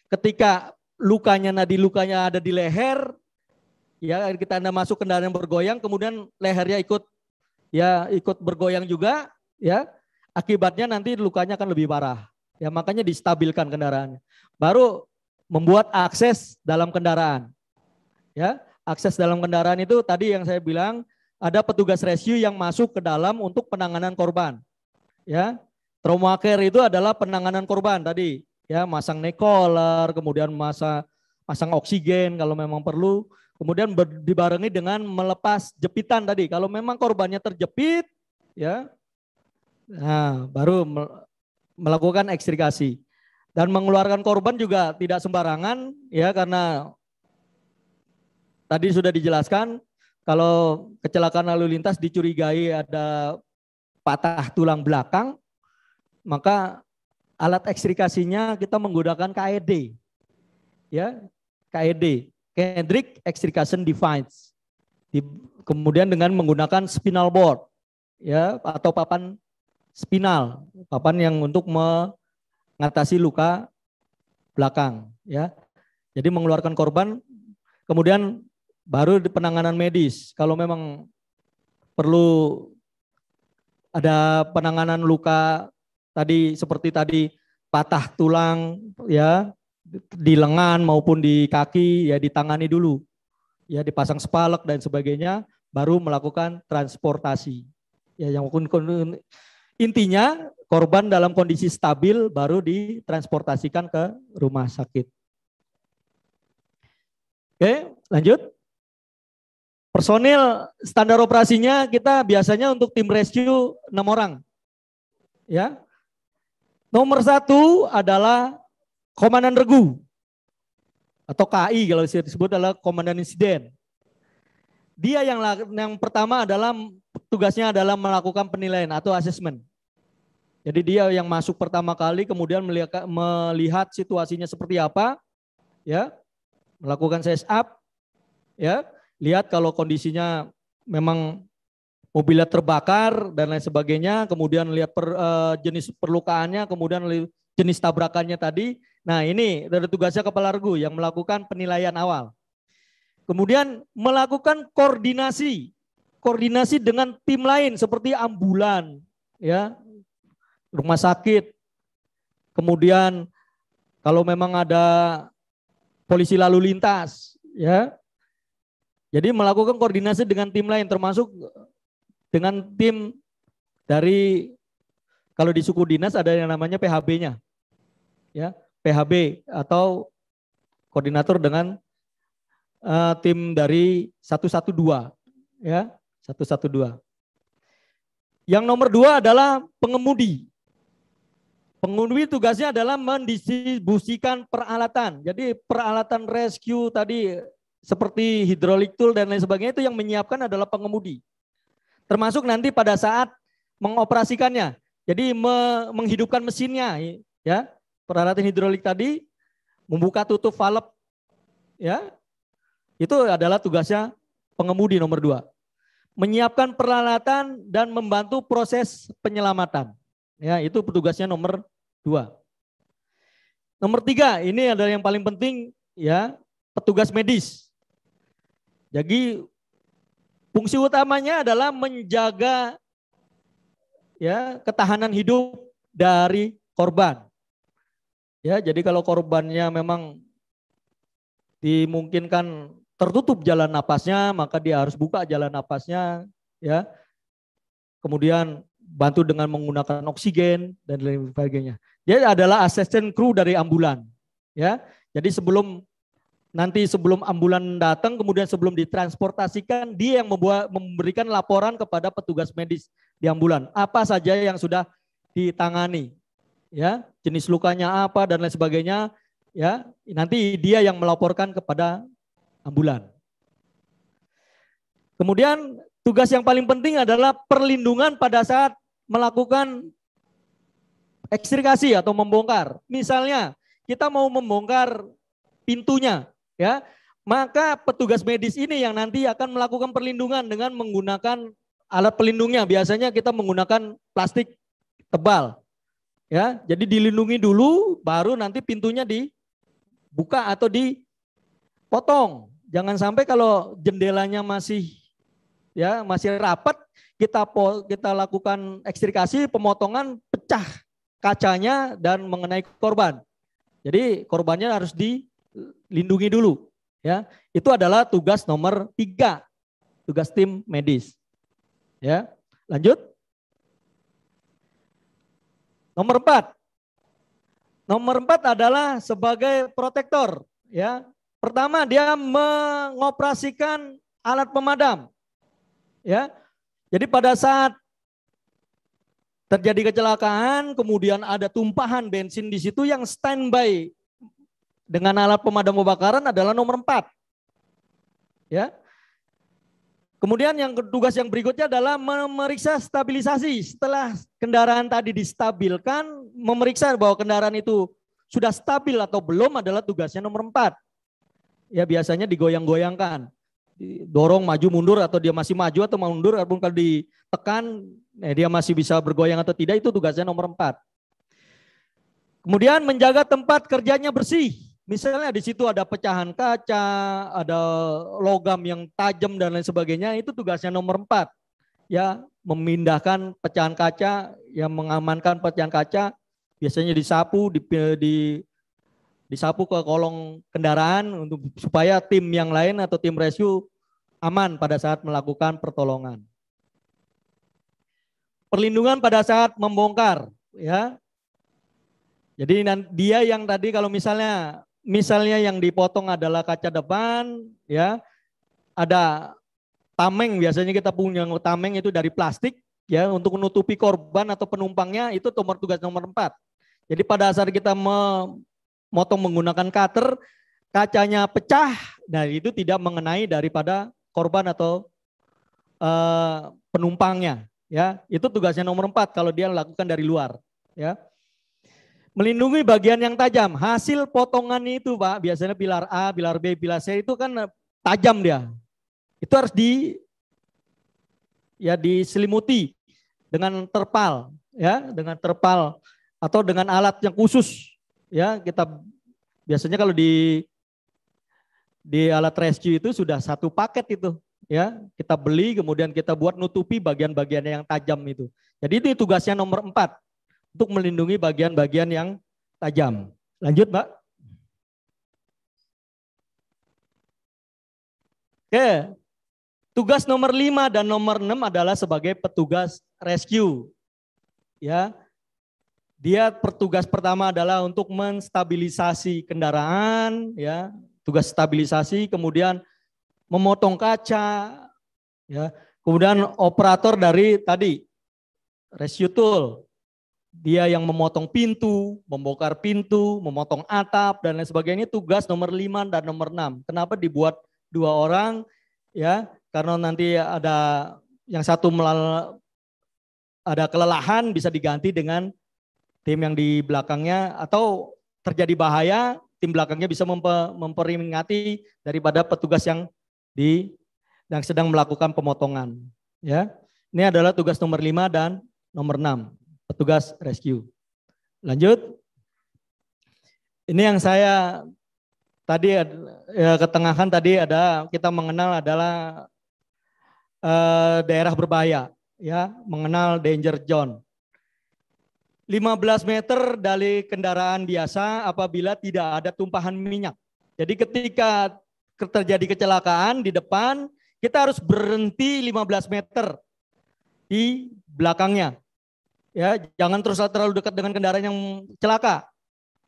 ketika lukanya nadi lukanya ada di leher, ya kita Anda masuk kendaraan bergoyang, kemudian lehernya ikut ya ikut bergoyang juga, ya akibatnya nanti lukanya akan lebih parah. Ya makanya distabilkan kendaraannya. Baru membuat akses dalam kendaraan. Ya, akses dalam kendaraan itu tadi yang saya bilang ada petugas rescue yang masuk ke dalam untuk penanganan korban. Ya, trauma care itu adalah penanganan korban tadi. Ya, masang neck collar, kemudian masa pasang oksigen kalau memang perlu, kemudian ber, dibarengi dengan melepas jepitan tadi. Kalau memang korbannya terjepit, ya, nah, baru melakukan ekstrikasi dan mengeluarkan korban juga tidak sembarangan, ya, karena Tadi sudah dijelaskan kalau kecelakaan lalu lintas dicurigai ada patah tulang belakang, maka alat ekstrikasinya kita menggunakan KED. Ya, KED, Kendrick Extrication Device. Di, kemudian dengan menggunakan spinal board ya atau papan spinal, papan yang untuk mengatasi luka belakang ya. Jadi mengeluarkan korban kemudian Baru di penanganan medis. Kalau memang perlu ada penanganan luka tadi seperti tadi patah tulang ya di lengan maupun di kaki ya ditangani dulu. Ya dipasang spalek dan sebagainya baru melakukan transportasi. Ya yang intinya korban dalam kondisi stabil baru ditransportasikan ke rumah sakit. Oke, lanjut. Personil standar operasinya kita biasanya untuk tim rescue 6 orang. Ya. Nomor satu adalah komandan regu atau KI kalau disebut adalah komandan insiden. Dia yang yang pertama adalah tugasnya adalah melakukan penilaian atau assessment Jadi dia yang masuk pertama kali kemudian melihat, melihat situasinya seperti apa, ya, melakukan size up, ya, lihat kalau kondisinya memang mobilnya terbakar dan lain sebagainya, kemudian lihat per, uh, jenis perlukaannya, kemudian jenis tabrakannya tadi. Nah ini dari tugasnya Kepala Regu yang melakukan penilaian awal. Kemudian melakukan koordinasi, koordinasi dengan tim lain seperti ambulan, ya, rumah sakit. Kemudian kalau memang ada polisi lalu lintas, ya, jadi melakukan koordinasi dengan tim lain termasuk eh, dengan tim dari kalau di suku dinas ada yang namanya PHB-nya. Ya, PHB atau koordinator dengan uh, tim dari 112 ya, 112. Yang nomor dua adalah pengemudi. Pengemudi tugasnya adalah mendistribusikan peralatan. Jadi peralatan rescue tadi seperti hidrolik tool dan lain sebagainya itu yang menyiapkan adalah pengemudi. Termasuk nanti pada saat mengoperasikannya. Jadi me menghidupkan mesinnya ya. Peralatan hidrolik tadi membuka tutup valve ya. Itu adalah tugasnya pengemudi nomor dua. Menyiapkan peralatan dan membantu proses penyelamatan. Ya, itu petugasnya nomor dua. Nomor tiga, ini adalah yang paling penting ya, petugas medis jadi fungsi utamanya adalah menjaga ya ketahanan hidup dari korban. Ya, jadi kalau korbannya memang dimungkinkan tertutup jalan napasnya, maka dia harus buka jalan napasnya, ya. Kemudian bantu dengan menggunakan oksigen dan lain sebagainya. Dia adalah asisten kru dari ambulan, ya. Jadi sebelum nanti sebelum ambulan datang, kemudian sebelum ditransportasikan, dia yang membuat, memberikan laporan kepada petugas medis di ambulan. Apa saja yang sudah ditangani, ya jenis lukanya apa dan lain sebagainya, ya nanti dia yang melaporkan kepada ambulan. Kemudian tugas yang paling penting adalah perlindungan pada saat melakukan ekstrikasi atau membongkar. Misalnya kita mau membongkar pintunya, ya maka petugas medis ini yang nanti akan melakukan perlindungan dengan menggunakan alat pelindungnya. Biasanya kita menggunakan plastik tebal. Ya, jadi dilindungi dulu baru nanti pintunya dibuka atau dipotong. Jangan sampai kalau jendelanya masih ya masih rapat kita kita lakukan ekstrikasi pemotongan pecah kacanya dan mengenai korban. Jadi korbannya harus di lindungi dulu. Ya, itu adalah tugas nomor tiga, tugas tim medis. Ya, lanjut. Nomor empat, nomor empat adalah sebagai protektor. Ya, pertama dia mengoperasikan alat pemadam. Ya, jadi pada saat terjadi kecelakaan, kemudian ada tumpahan bensin di situ yang standby dengan alat pemadam kebakaran adalah nomor empat, Ya. Kemudian yang tugas yang berikutnya adalah memeriksa stabilisasi. Setelah kendaraan tadi distabilkan, memeriksa bahwa kendaraan itu sudah stabil atau belum adalah tugasnya nomor empat. Ya biasanya digoyang-goyangkan. Dorong maju mundur atau dia masih maju atau mundur ataupun kalau ditekan eh, dia masih bisa bergoyang atau tidak itu tugasnya nomor empat. Kemudian menjaga tempat kerjanya bersih. Misalnya di situ ada pecahan kaca, ada logam yang tajam dan lain sebagainya, itu tugasnya nomor empat. Ya, memindahkan pecahan kaca, yang mengamankan pecahan kaca, biasanya disapu, di, di disapu ke kolong kendaraan untuk supaya tim yang lain atau tim rescue aman pada saat melakukan pertolongan. Perlindungan pada saat membongkar, ya. Jadi dia yang tadi kalau misalnya misalnya yang dipotong adalah kaca depan, ya ada tameng biasanya kita punya tameng itu dari plastik ya untuk menutupi korban atau penumpangnya itu nomor tugas nomor empat. Jadi pada saat kita memotong menggunakan cutter, kacanya pecah, dan nah, itu tidak mengenai daripada korban atau uh, penumpangnya, ya itu tugasnya nomor empat kalau dia lakukan dari luar, ya melindungi bagian yang tajam. Hasil potongan itu, Pak, biasanya pilar A, pilar B, pilar C itu kan eh, tajam dia. Itu harus di ya diselimuti dengan terpal, ya, dengan terpal atau dengan alat yang khusus. Ya, kita biasanya kalau di di alat rescue itu sudah satu paket itu ya kita beli kemudian kita buat nutupi bagian bagian yang tajam itu jadi itu tugasnya nomor empat untuk melindungi bagian-bagian yang tajam. Lanjut, Mbak. Oke, tugas nomor 5 dan nomor 6 adalah sebagai petugas rescue. Ya, dia petugas pertama adalah untuk menstabilisasi kendaraan, ya, tugas stabilisasi, kemudian memotong kaca, ya, kemudian operator dari tadi rescue tool, dia yang memotong pintu, membongkar pintu, memotong atap dan lain sebagainya tugas nomor 5 dan nomor 6. Kenapa dibuat dua orang? Ya, karena nanti ada yang satu ada kelelahan bisa diganti dengan tim yang di belakangnya atau terjadi bahaya, tim belakangnya bisa memperingati daripada petugas yang di yang sedang melakukan pemotongan, ya. Ini adalah tugas nomor 5 dan nomor 6 petugas rescue. Lanjut. Ini yang saya tadi ya, ketengahan tadi ada kita mengenal adalah eh, daerah berbahaya ya, mengenal danger zone. 15 meter dari kendaraan biasa apabila tidak ada tumpahan minyak. Jadi ketika terjadi kecelakaan di depan, kita harus berhenti 15 meter di belakangnya. Ya, jangan terus terlalu dekat dengan kendaraan yang celaka.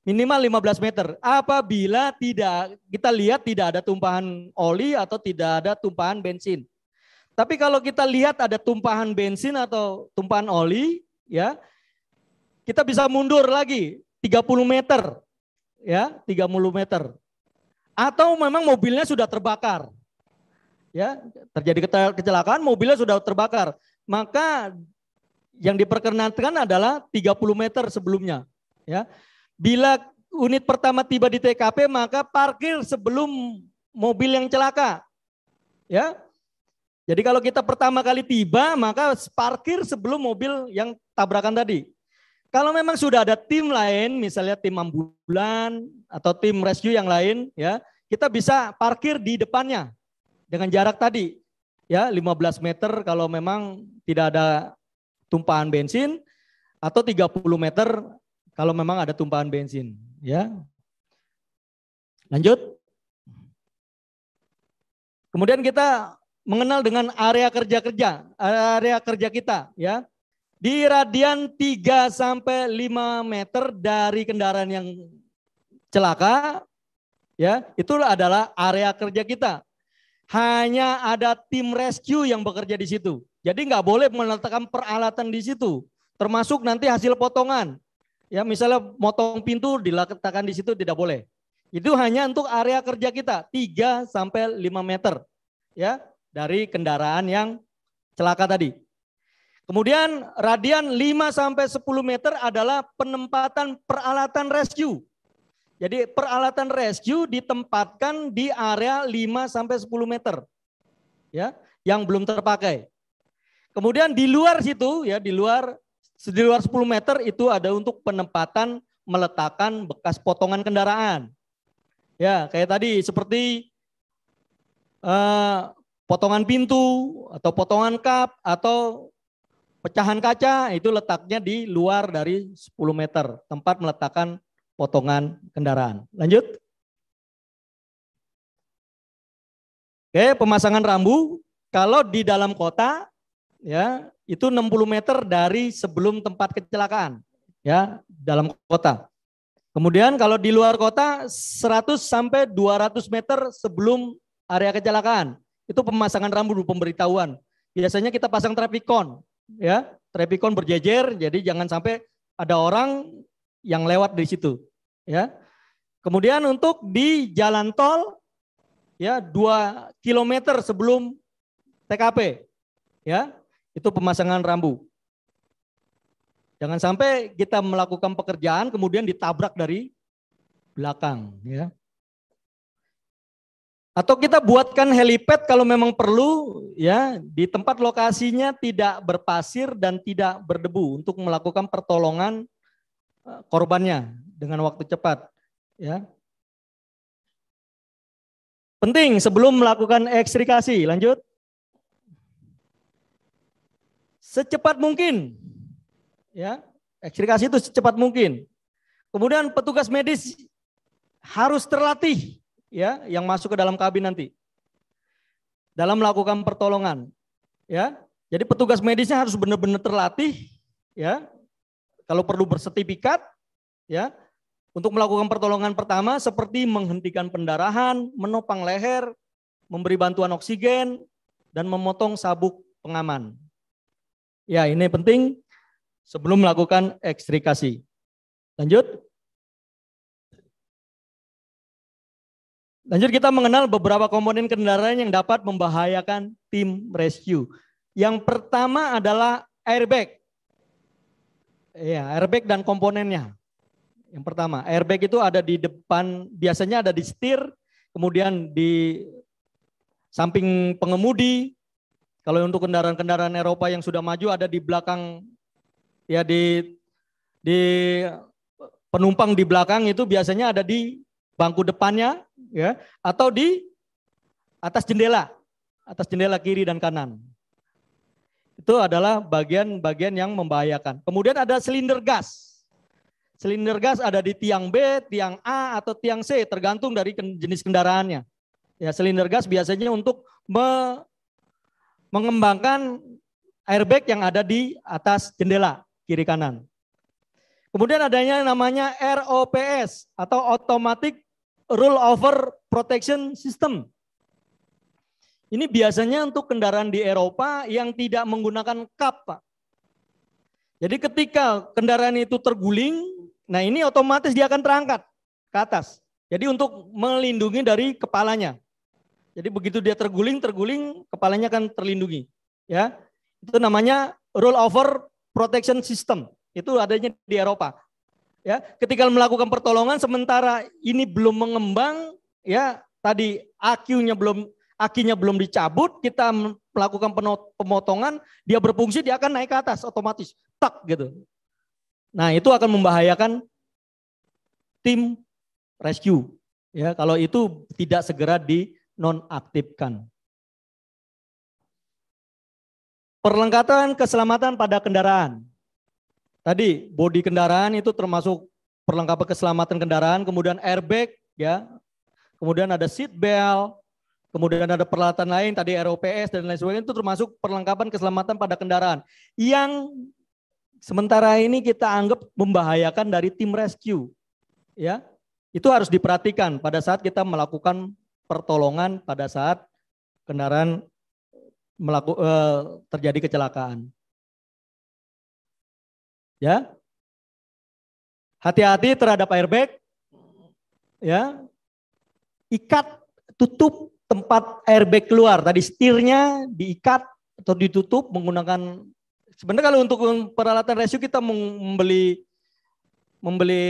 Minimal 15 meter. Apabila tidak kita lihat tidak ada tumpahan oli atau tidak ada tumpahan bensin. Tapi kalau kita lihat ada tumpahan bensin atau tumpahan oli, ya kita bisa mundur lagi 30 meter, ya 30 meter. Atau memang mobilnya sudah terbakar, ya terjadi kecelakaan mobilnya sudah terbakar maka yang diperkenankan adalah 30 meter sebelumnya. Ya. Bila unit pertama tiba di TKP maka parkir sebelum mobil yang celaka. Ya. Jadi kalau kita pertama kali tiba maka parkir sebelum mobil yang tabrakan tadi. Kalau memang sudah ada tim lain, misalnya tim ambulan atau tim rescue yang lain, ya kita bisa parkir di depannya dengan jarak tadi, ya 15 meter kalau memang tidak ada tumpahan bensin atau 30 meter kalau memang ada tumpahan bensin, ya. Lanjut. Kemudian kita mengenal dengan area kerja kerja, area kerja kita, ya. Di radian 3 sampai 5 meter dari kendaraan yang celaka, ya, itu adalah area kerja kita. Hanya ada tim rescue yang bekerja di situ. Jadi nggak boleh meletakkan peralatan di situ, termasuk nanti hasil potongan. Ya, misalnya motong pintu diletakkan di situ tidak boleh. Itu hanya untuk area kerja kita 3 sampai 5 meter ya dari kendaraan yang celaka tadi. Kemudian radian 5 sampai 10 meter adalah penempatan peralatan rescue. Jadi peralatan rescue ditempatkan di area 5 sampai 10 meter. Ya, yang belum terpakai. Kemudian di luar situ ya di luar di luar 10 meter itu ada untuk penempatan meletakkan bekas potongan kendaraan. Ya, kayak tadi seperti eh, potongan pintu atau potongan kap atau pecahan kaca itu letaknya di luar dari 10 meter tempat meletakkan potongan kendaraan. Lanjut. Oke, pemasangan rambu kalau di dalam kota ya itu 60 meter dari sebelum tempat kecelakaan ya dalam kota. Kemudian kalau di luar kota 100 sampai 200 meter sebelum area kecelakaan. Itu pemasangan rambu pemberitahuan. Biasanya kita pasang traffic cone ya. Traffic cone berjejer jadi jangan sampai ada orang yang lewat di situ ya. Kemudian untuk di jalan tol ya 2 kilometer sebelum TKP ya itu pemasangan rambu. Jangan sampai kita melakukan pekerjaan kemudian ditabrak dari belakang, ya. Atau kita buatkan helipad kalau memang perlu, ya, di tempat lokasinya tidak berpasir dan tidak berdebu untuk melakukan pertolongan e, korbannya dengan waktu cepat, ya. Penting sebelum melakukan ekstrikasi. Lanjut. secepat mungkin. Ya, ekstrikasi itu secepat mungkin. Kemudian petugas medis harus terlatih ya yang masuk ke dalam kabin nanti dalam melakukan pertolongan ya jadi petugas medisnya harus benar-benar terlatih ya kalau perlu bersertifikat ya untuk melakukan pertolongan pertama seperti menghentikan pendarahan menopang leher memberi bantuan oksigen dan memotong sabuk pengaman Ya, ini penting sebelum melakukan ekstrikasi. Lanjut. Lanjut kita mengenal beberapa komponen kendaraan yang dapat membahayakan tim rescue. Yang pertama adalah airbag. Ya, airbag dan komponennya. Yang pertama, airbag itu ada di depan, biasanya ada di setir, kemudian di samping pengemudi, kalau untuk kendaraan-kendaraan Eropa yang sudah maju ada di belakang ya di di penumpang di belakang itu biasanya ada di bangku depannya ya atau di atas jendela, atas jendela kiri dan kanan. Itu adalah bagian-bagian yang membahayakan. Kemudian ada silinder gas. Silinder gas ada di tiang B, tiang A atau tiang C tergantung dari jenis kendaraannya. Ya, silinder gas biasanya untuk mengembangkan airbag yang ada di atas jendela kiri kanan. Kemudian adanya yang namanya ROPS atau Automatic Rollover Protection System. Ini biasanya untuk kendaraan di Eropa yang tidak menggunakan kap, Pak. Jadi ketika kendaraan itu terguling, nah ini otomatis dia akan terangkat ke atas. Jadi untuk melindungi dari kepalanya. Jadi begitu dia terguling, terguling kepalanya akan terlindungi. Ya, itu namanya roll over protection system. Itu adanya di Eropa. Ya, ketika melakukan pertolongan sementara ini belum mengembang, ya tadi akunya belum akinya belum dicabut, kita melakukan pemotongan, dia berfungsi, dia akan naik ke atas otomatis. Tak gitu. Nah, itu akan membahayakan tim rescue. Ya, kalau itu tidak segera di nonaktifkan. Perlengkapan keselamatan pada kendaraan. Tadi bodi kendaraan itu termasuk perlengkapan keselamatan kendaraan, kemudian airbag ya. Kemudian ada seat belt, kemudian ada peralatan lain tadi ROPS dan lain sebagainya itu termasuk perlengkapan keselamatan pada kendaraan yang sementara ini kita anggap membahayakan dari tim rescue. Ya. Itu harus diperhatikan pada saat kita melakukan pertolongan pada saat kendaraan melaku, eh, terjadi kecelakaan. Ya. Hati-hati terhadap airbag. Ya. Ikat tutup tempat airbag keluar. Tadi setirnya diikat atau ditutup menggunakan sebenarnya kalau untuk peralatan rescue kita membeli membeli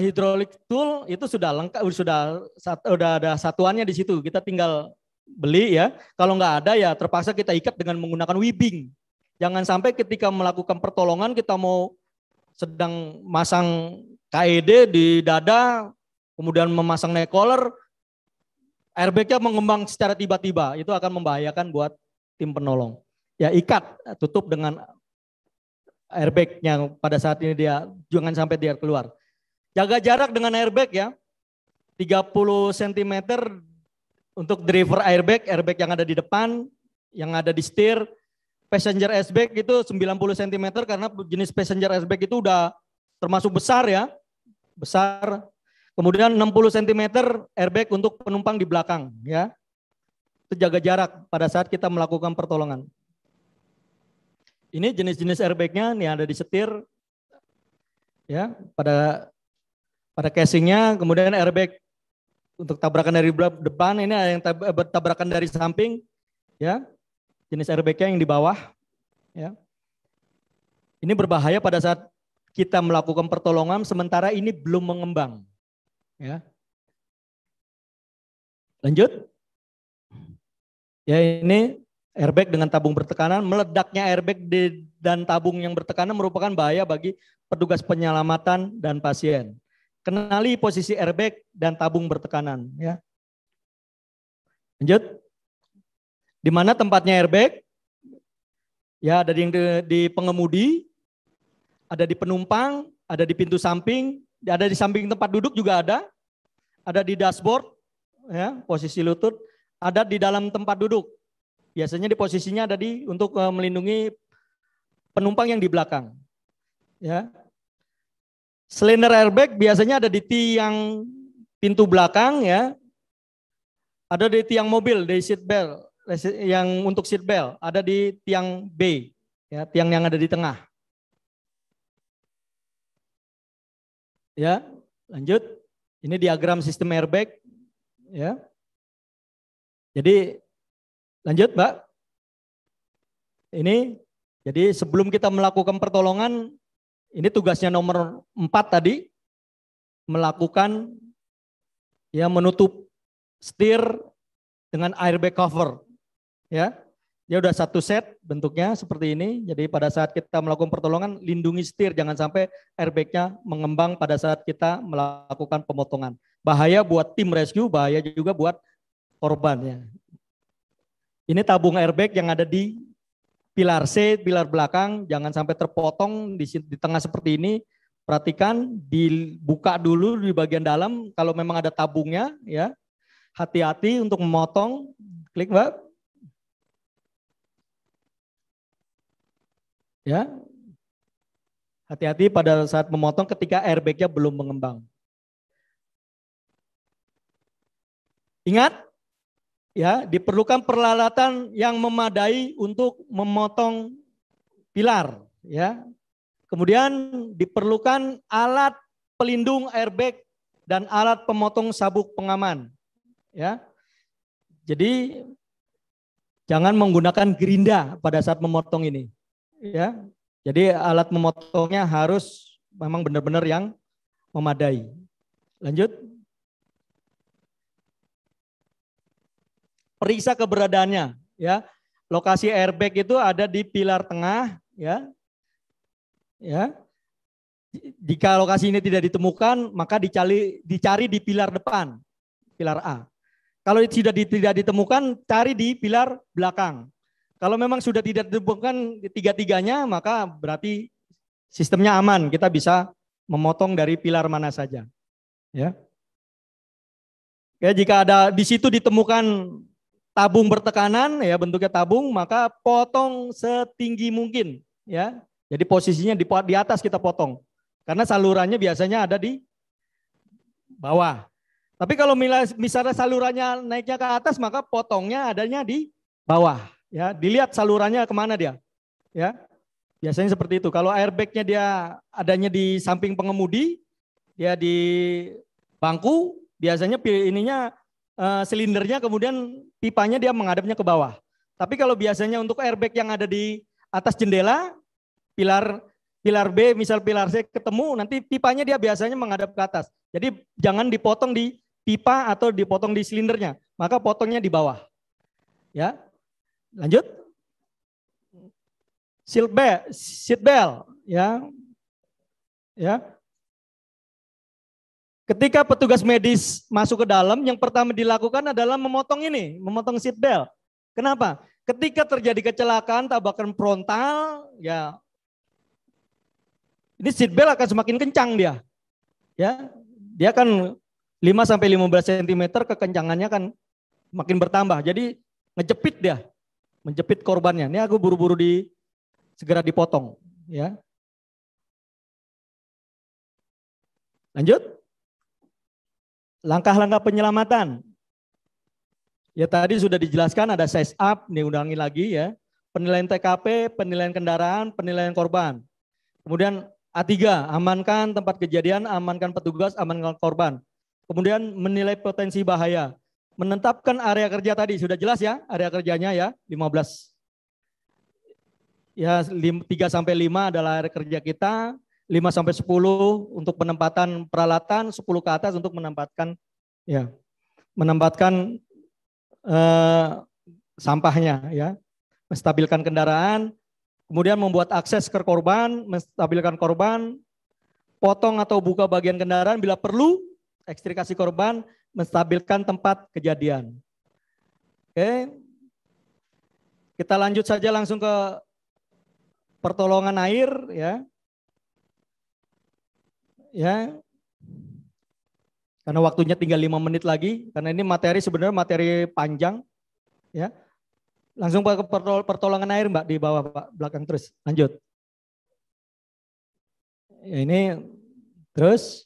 hidrolik eh, tool itu sudah lengkap sudah sudah ada satuannya di situ. Kita tinggal beli ya. Kalau nggak ada ya terpaksa kita ikat dengan menggunakan webbing. Jangan sampai ketika melakukan pertolongan kita mau sedang masang KED di dada, kemudian memasang neck collar, airbagnya mengembang secara tiba-tiba. Itu akan membahayakan buat tim penolong. Ya ikat, tutup dengan airbagnya pada saat ini dia jangan sampai dia keluar. Jaga jarak dengan airbag ya. 30 cm untuk driver airbag, airbag yang ada di depan, yang ada di setir. Passenger airbag itu 90 cm karena jenis passenger airbag itu udah termasuk besar ya. Besar. Kemudian 60 cm airbag untuk penumpang di belakang ya. Itu jaga jarak pada saat kita melakukan pertolongan. Ini jenis-jenis airbagnya, nih ada di setir, ya pada pada casingnya, kemudian airbag untuk tabrakan dari depan, ini ada yang eh, tabrakan dari samping, ya jenis airbag yang di bawah, ya. Ini berbahaya pada saat kita melakukan pertolongan, sementara ini belum mengembang, ya. Lanjut. Ya ini airbag dengan tabung bertekanan, meledaknya airbag di, dan tabung yang bertekanan merupakan bahaya bagi petugas penyelamatan dan pasien. Kenali posisi airbag dan tabung bertekanan. Ya. Lanjut. Di mana tempatnya airbag? Ya, ada yang di, di pengemudi, ada di penumpang, ada di pintu samping, ada di samping tempat duduk juga ada, ada di dashboard, ya, posisi lutut, ada di dalam tempat duduk. Biasanya di posisinya ada di untuk eh, melindungi penumpang yang di belakang. Ya, Selinder airbag biasanya ada di tiang pintu belakang ya. Ada di tiang mobil, di seat belt yang untuk seat belt, ada di tiang B, ya, tiang yang ada di tengah. Ya, lanjut. Ini diagram sistem airbag ya. Jadi lanjut, Mbak. Ini jadi sebelum kita melakukan pertolongan ini tugasnya nomor empat tadi, melakukan ya menutup setir dengan airbag cover. Ya, dia udah satu set bentuknya seperti ini. Jadi pada saat kita melakukan pertolongan, lindungi setir, jangan sampai airbagnya mengembang pada saat kita melakukan pemotongan. Bahaya buat tim rescue, bahaya juga buat korban ya. Ini tabung airbag yang ada di pilar C, pilar belakang, jangan sampai terpotong di, di tengah seperti ini. Perhatikan, dibuka dulu di bagian dalam, kalau memang ada tabungnya, ya hati-hati untuk memotong. Klik, Mbak. Ya, hati-hati pada saat memotong ketika airbagnya belum mengembang. Ingat, ya diperlukan peralatan yang memadai untuk memotong pilar ya kemudian diperlukan alat pelindung airbag dan alat pemotong sabuk pengaman ya jadi jangan menggunakan gerinda pada saat memotong ini ya jadi alat memotongnya harus memang benar-benar yang memadai lanjut periksa keberadaannya ya. Lokasi airbag itu ada di pilar tengah ya. Ya. Jika lokasi ini tidak ditemukan, maka dicari dicari di pilar depan, pilar A. Kalau sudah tidak ditemukan, cari di pilar belakang. Kalau memang sudah tidak ditemukan tiga-tiganya, maka berarti sistemnya aman. Kita bisa memotong dari pilar mana saja. Ya. Oke, jika ada di situ ditemukan tabung bertekanan ya bentuknya tabung maka potong setinggi mungkin ya. Jadi posisinya di di atas kita potong. Karena salurannya biasanya ada di bawah. Tapi kalau misalnya salurannya naiknya ke atas maka potongnya adanya di bawah ya. Dilihat salurannya kemana dia ya. Biasanya seperti itu. Kalau airbagnya dia adanya di samping pengemudi, dia di bangku, biasanya pilih ininya uh, silindernya kemudian pipanya dia menghadapnya ke bawah. Tapi kalau biasanya untuk airbag yang ada di atas jendela, pilar pilar B misal pilar C ketemu, nanti pipanya dia biasanya menghadap ke atas. Jadi jangan dipotong di pipa atau dipotong di silindernya, maka potongnya di bawah. Ya. Lanjut. Seat belt, seat belt, ya. Ya. Ketika petugas medis masuk ke dalam, yang pertama dilakukan adalah memotong ini, memotong seat belt. Kenapa? Ketika terjadi kecelakaan tabrakan frontal, ya ini seat belt akan semakin kencang dia. Ya, dia akan 5 sampai 15 cm kekencangannya kan makin bertambah. Jadi ngejepit dia, menjepit korbannya. Ini aku buru-buru di segera dipotong, ya. Lanjut. Langkah-langkah penyelamatan. Ya tadi sudah dijelaskan ada size up, nih lagi ya. Penilaian TKP, penilaian kendaraan, penilaian korban. Kemudian A3, amankan tempat kejadian, amankan petugas, amankan korban. Kemudian menilai potensi bahaya. Menetapkan area kerja tadi, sudah jelas ya area kerjanya ya, 15. Ya 3 sampai 5 adalah area kerja kita, 5 sampai 10 untuk penempatan peralatan, 10 ke atas untuk menempatkan ya, menempatkan eh, sampahnya ya. Menstabilkan kendaraan, kemudian membuat akses ke korban, menstabilkan korban, potong atau buka bagian kendaraan bila perlu, ekstrikasi korban, menstabilkan tempat kejadian. Oke. Kita lanjut saja langsung ke pertolongan air ya ya. Karena waktunya tinggal lima menit lagi, karena ini materi sebenarnya materi panjang, ya. Langsung ke pertolongan air, Mbak, di bawah, Pak, belakang terus. Lanjut. ya Ini terus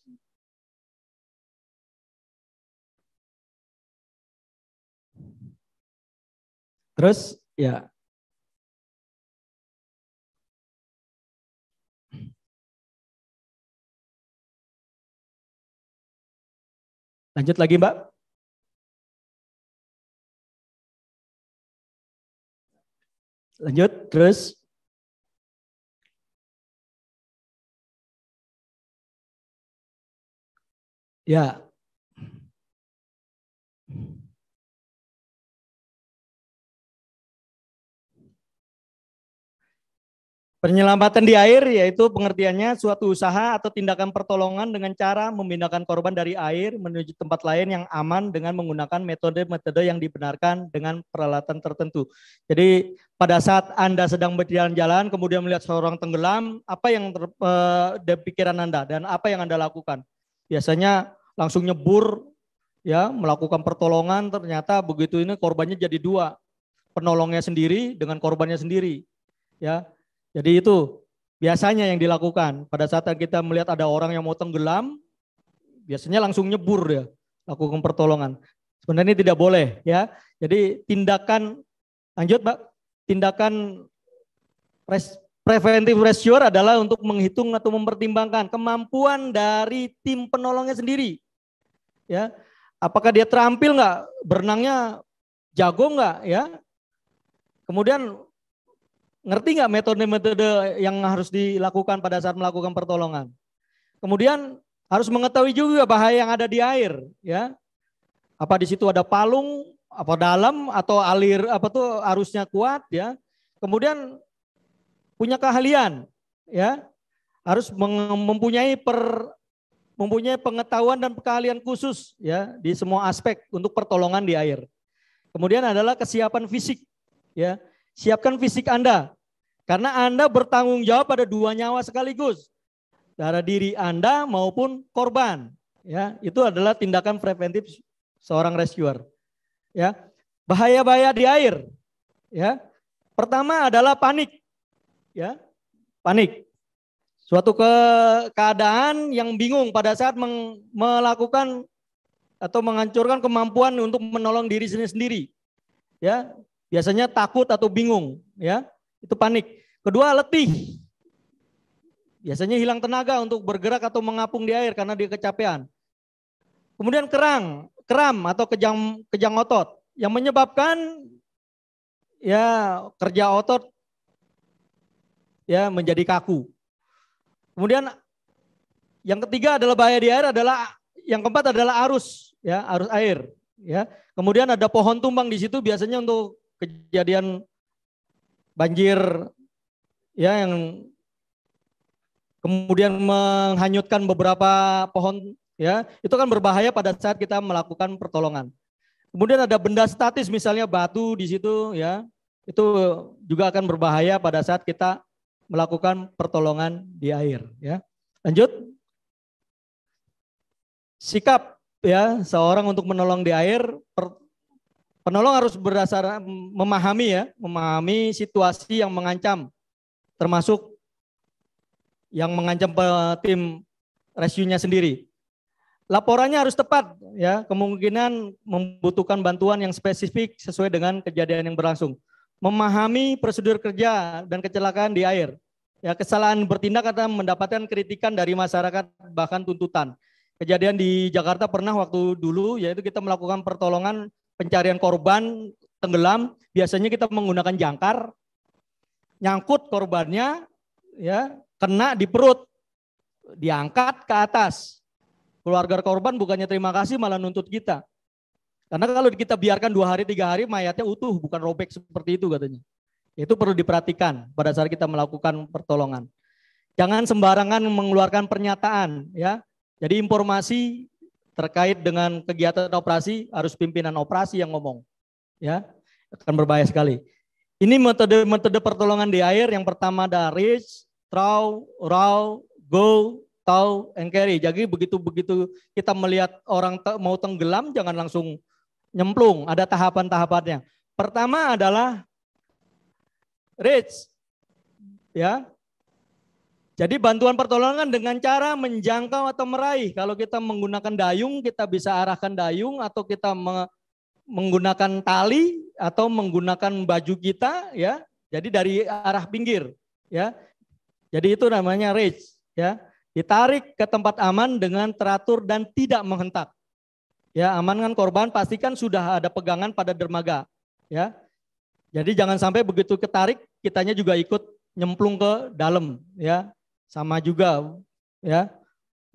Terus ya Lanjut lagi Mbak. Lanjut, terus. Ya, Penyelamatan di air yaitu pengertiannya suatu usaha atau tindakan pertolongan dengan cara memindahkan korban dari air menuju tempat lain yang aman dengan menggunakan metode-metode yang dibenarkan dengan peralatan tertentu. Jadi pada saat Anda sedang berjalan-jalan kemudian melihat seorang tenggelam, apa yang ter, eh, pikiran Anda dan apa yang Anda lakukan? Biasanya langsung nyebur ya melakukan pertolongan ternyata begitu ini korbannya jadi dua. Penolongnya sendiri dengan korbannya sendiri. Ya, jadi itu biasanya yang dilakukan pada saat kita melihat ada orang yang mau tenggelam, biasanya langsung nyebur ya, lakukan pertolongan. Sebenarnya tidak boleh ya. Jadi tindakan lanjut Pak, tindakan pres, preventif adalah untuk menghitung atau mempertimbangkan kemampuan dari tim penolongnya sendiri. Ya, apakah dia terampil nggak, berenangnya jago nggak ya. Kemudian ngerti nggak metode-metode yang harus dilakukan pada saat melakukan pertolongan. Kemudian harus mengetahui juga bahaya yang ada di air, ya. Apa di situ ada palung, apa dalam atau alir apa tuh arusnya kuat, ya. Kemudian punya keahlian, ya. Harus mempunyai per mempunyai pengetahuan dan keahlian khusus ya di semua aspek untuk pertolongan di air. Kemudian adalah kesiapan fisik ya Siapkan fisik Anda. Karena Anda bertanggung jawab pada dua nyawa sekaligus. Darah diri Anda maupun korban. Ya, itu adalah tindakan preventif seorang rescuer. Ya. Bahaya-bahaya di air. Ya. Pertama adalah panik. Ya. Panik. Suatu ke keadaan yang bingung pada saat melakukan atau menghancurkan kemampuan untuk menolong diri sendiri. Ya, Biasanya takut atau bingung, ya. Itu panik. Kedua, letih. Biasanya hilang tenaga untuk bergerak atau mengapung di air karena dia kecapean. Kemudian kerang, kram atau kejang kejang otot yang menyebabkan ya kerja otot ya menjadi kaku. Kemudian yang ketiga adalah bahaya di air adalah yang keempat adalah arus ya, arus air ya. Kemudian ada pohon tumbang di situ biasanya untuk kejadian banjir ya yang kemudian menghanyutkan beberapa pohon ya itu kan berbahaya pada saat kita melakukan pertolongan kemudian ada benda statis misalnya batu di situ ya itu juga akan berbahaya pada saat kita melakukan pertolongan di air ya lanjut sikap ya seorang untuk menolong di air Penolong harus berdasar memahami ya, memahami situasi yang mengancam, termasuk yang mengancam tim rescue-nya sendiri. Laporannya harus tepat ya, kemungkinan membutuhkan bantuan yang spesifik sesuai dengan kejadian yang berlangsung. Memahami prosedur kerja dan kecelakaan di air. Ya, kesalahan bertindak atau mendapatkan kritikan dari masyarakat bahkan tuntutan. Kejadian di Jakarta pernah waktu dulu yaitu kita melakukan pertolongan pencarian korban tenggelam, biasanya kita menggunakan jangkar, nyangkut korbannya, ya kena di perut, diangkat ke atas. Keluarga korban bukannya terima kasih malah nuntut kita. Karena kalau kita biarkan dua hari, tiga hari, mayatnya utuh, bukan robek seperti itu katanya. Itu perlu diperhatikan pada saat kita melakukan pertolongan. Jangan sembarangan mengeluarkan pernyataan, ya. Jadi informasi terkait dengan kegiatan operasi harus pimpinan operasi yang ngomong. Ya, akan berbahaya sekali. Ini metode metode pertolongan di air yang pertama ada reach, throw, row, go, tow, and carry. Jadi begitu begitu kita melihat orang te mau tenggelam jangan langsung nyemplung, ada tahapan-tahapannya. Pertama adalah reach. Ya, jadi bantuan pertolongan dengan cara menjangkau atau meraih. Kalau kita menggunakan dayung, kita bisa arahkan dayung atau kita menggunakan tali atau menggunakan baju kita ya. Jadi dari arah pinggir ya. Jadi itu namanya reach ya. Ditarik ke tempat aman dengan teratur dan tidak menghentak. Ya, amankan korban pastikan sudah ada pegangan pada dermaga ya. Jadi jangan sampai begitu ketarik kitanya juga ikut nyemplung ke dalam ya sama juga ya.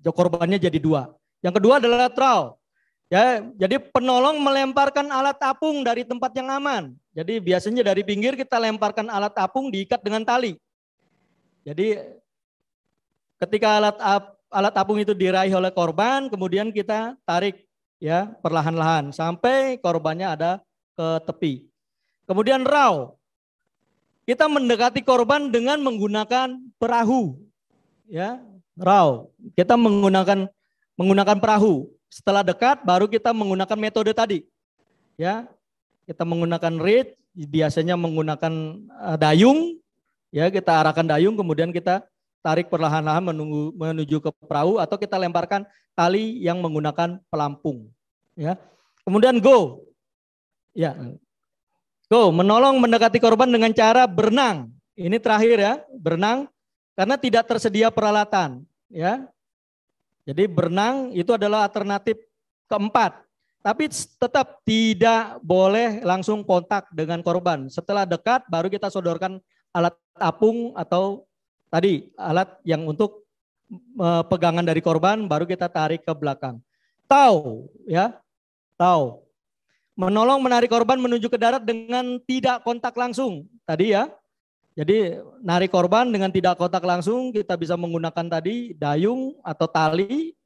Korbannya jadi dua. Yang kedua adalah trow Ya, jadi penolong melemparkan alat apung dari tempat yang aman. Jadi biasanya dari pinggir kita lemparkan alat apung diikat dengan tali. Jadi ketika alat ap, alat apung itu diraih oleh korban, kemudian kita tarik ya perlahan-lahan sampai korbannya ada ke tepi. Kemudian raw. Kita mendekati korban dengan menggunakan perahu ya raw. Kita menggunakan menggunakan perahu. Setelah dekat baru kita menggunakan metode tadi. Ya. Kita menggunakan reed, biasanya menggunakan eh, dayung. Ya, kita arahkan dayung kemudian kita tarik perlahan-lahan menunggu menuju ke perahu atau kita lemparkan tali yang menggunakan pelampung ya kemudian go ya go menolong mendekati korban dengan cara berenang ini terakhir ya berenang karena tidak tersedia peralatan, ya. Jadi berenang itu adalah alternatif keempat. Tapi tetap tidak boleh langsung kontak dengan korban. Setelah dekat baru kita sodorkan alat apung atau tadi alat yang untuk pegangan dari korban baru kita tarik ke belakang. Tahu ya, tahu. Menolong menarik korban menuju ke darat dengan tidak kontak langsung. Tadi ya, jadi narik korban dengan tidak kotak langsung kita bisa menggunakan tadi dayung atau tali.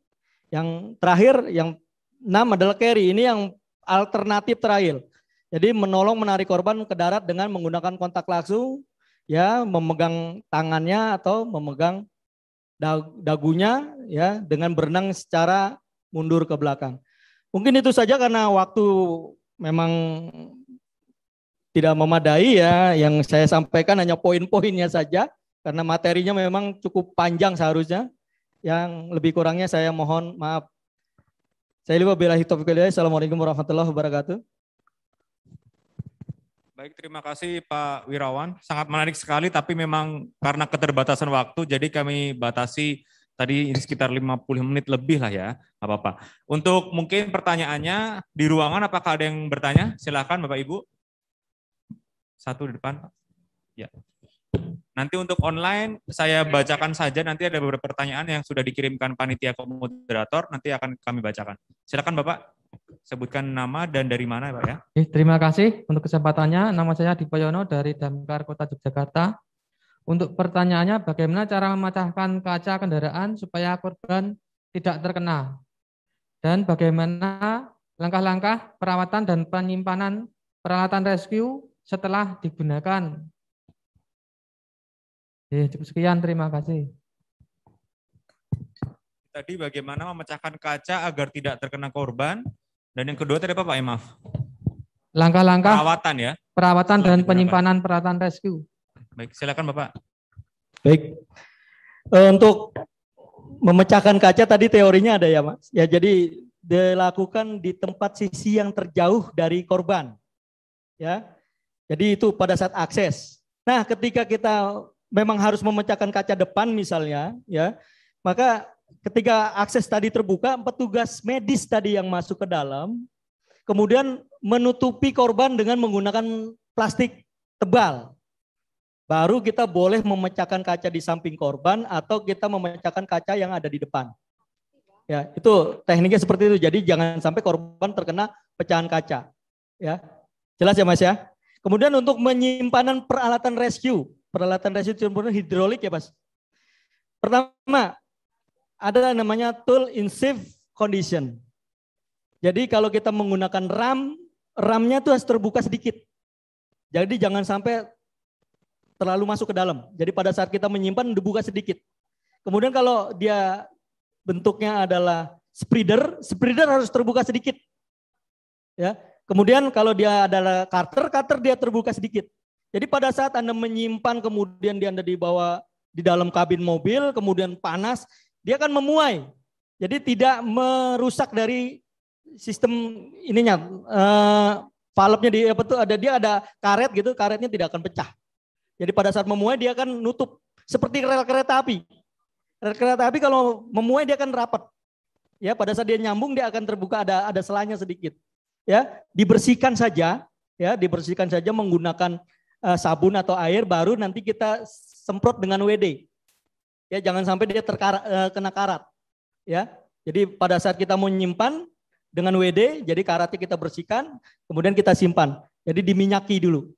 Yang terakhir yang enam adalah carry. Ini yang alternatif terakhir. Jadi menolong menarik korban ke darat dengan menggunakan kontak langsung ya memegang tangannya atau memegang dagunya ya dengan berenang secara mundur ke belakang. Mungkin itu saja karena waktu memang tidak memadai ya. Yang saya sampaikan hanya poin-poinnya saja karena materinya memang cukup panjang seharusnya. Yang lebih kurangnya saya mohon maaf. Saya lupa bila hitop Assalamualaikum warahmatullahi wabarakatuh. Baik, terima kasih Pak Wirawan. Sangat menarik sekali, tapi memang karena keterbatasan waktu, jadi kami batasi tadi ini sekitar 50 menit lebih lah ya, apa-apa. Untuk mungkin pertanyaannya, di ruangan apakah ada yang bertanya? Silakan Bapak-Ibu satu di depan. Ya. Nanti untuk online saya bacakan saja nanti ada beberapa pertanyaan yang sudah dikirimkan panitia komoderator. nanti akan kami bacakan. Silakan Bapak sebutkan nama dan dari mana Pak ya. Eh, terima kasih untuk kesempatannya. Nama saya Dipoyono dari Damkar Kota Yogyakarta. Untuk pertanyaannya bagaimana cara memecahkan kaca kendaraan supaya korban tidak terkena? Dan bagaimana langkah-langkah perawatan dan penyimpanan peralatan rescue setelah digunakan. Ya, cukup sekian, terima kasih. Tadi bagaimana memecahkan kaca agar tidak terkena korban? Dan yang kedua tadi apa Pak Imaf? Langkah-langkah perawatan ya. Perawatan dan penyimpanan peralatan rescue. Baik, silakan Bapak. Baik. Eh, untuk memecahkan kaca tadi teorinya ada ya, Mas. Ya, jadi dilakukan di tempat sisi yang terjauh dari korban. Ya. Jadi itu pada saat akses. Nah, ketika kita memang harus memecahkan kaca depan misalnya, ya, maka ketika akses tadi terbuka, petugas medis tadi yang masuk ke dalam, kemudian menutupi korban dengan menggunakan plastik tebal. Baru kita boleh memecahkan kaca di samping korban atau kita memecahkan kaca yang ada di depan. Ya, itu tekniknya seperti itu. Jadi jangan sampai korban terkena pecahan kaca. Ya. Jelas ya Mas ya? Kemudian untuk penyimpanan peralatan rescue. Peralatan rescue campuran hidrolik ya, pas. Pertama, ada namanya tool in safe condition. Jadi kalau kita menggunakan RAM, RAM-nya itu harus terbuka sedikit. Jadi jangan sampai terlalu masuk ke dalam. Jadi pada saat kita menyimpan dibuka sedikit. Kemudian kalau dia bentuknya adalah spreader, spreader harus terbuka sedikit. Ya, Kemudian kalau dia adalah Carter, Carter dia terbuka sedikit. Jadi pada saat Anda menyimpan kemudian dia Anda dibawa di dalam kabin mobil, kemudian panas, dia akan memuai. Jadi tidak merusak dari sistem ininya uh, valve-nya di apa tuh ada dia ada karet gitu, karetnya tidak akan pecah. Jadi pada saat memuai dia akan nutup seperti rel kereta api. Rel kereta api kalau memuai dia akan rapat. Ya, pada saat dia nyambung dia akan terbuka ada ada selanya sedikit ya dibersihkan saja ya dibersihkan saja menggunakan uh, sabun atau air baru nanti kita semprot dengan WD ya jangan sampai dia terkena uh, eh, kena karat ya jadi pada saat kita mau menyimpan dengan WD jadi karatnya kita bersihkan kemudian kita simpan jadi diminyaki dulu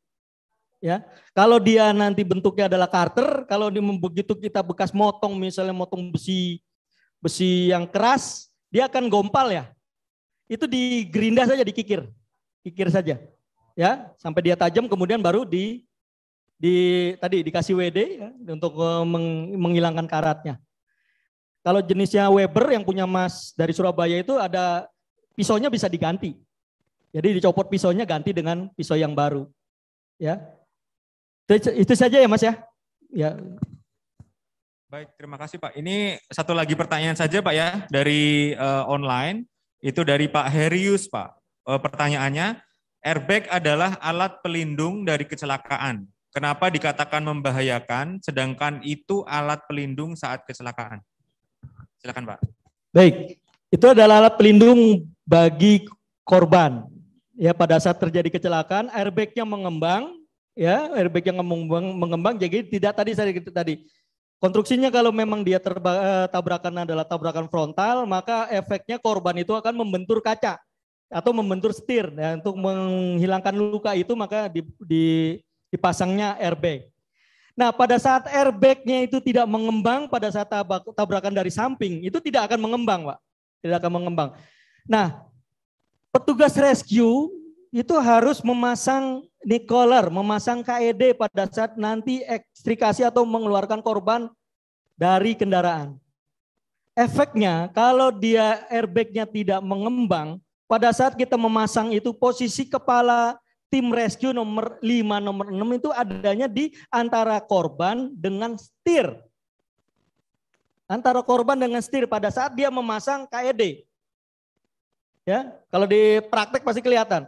ya kalau dia nanti bentuknya adalah karter kalau dia begitu kita bekas motong misalnya motong besi besi yang keras dia akan gompal ya itu di gerinda saja, dikikir, kikir saja, ya sampai dia tajam, kemudian baru di di tadi dikasih WD ya, untuk eh, meng, menghilangkan karatnya. Kalau jenisnya Weber yang punya Mas dari Surabaya itu ada pisaunya bisa diganti. Jadi dicopot pisaunya ganti dengan pisau yang baru. Ya. Itu, itu saja ya Mas ya. Ya. Baik, terima kasih Pak. Ini satu lagi pertanyaan saja Pak ya dari uh, online. Itu dari Pak Herius, Pak. E, pertanyaannya, airbag adalah alat pelindung dari kecelakaan. Kenapa dikatakan membahayakan, sedangkan itu alat pelindung saat kecelakaan? Silakan, Pak. Baik, itu adalah alat pelindung bagi korban. Ya, pada saat terjadi kecelakaan, airbagnya mengembang, ya airbag yang mengembang, mengembang jadi tidak tadi saya tadi Konstruksinya kalau memang dia eh, tabrakan adalah tabrakan frontal, maka efeknya korban itu akan membentur kaca atau membentur setir. Ya, untuk menghilangkan luka itu maka dipasangnya airbag. Nah, pada saat airbagnya itu tidak mengembang pada saat tabrakan dari samping, itu tidak akan mengembang, Pak. Tidak akan mengembang. Nah, petugas rescue itu harus memasang nikolar, memasang KED pada saat nanti ekstrikasi atau mengeluarkan korban dari kendaraan. Efeknya kalau dia airbagnya tidak mengembang, pada saat kita memasang itu posisi kepala tim rescue nomor 5, nomor 6 itu adanya di antara korban dengan setir. Antara korban dengan setir pada saat dia memasang KED. Ya, kalau di praktek pasti kelihatan.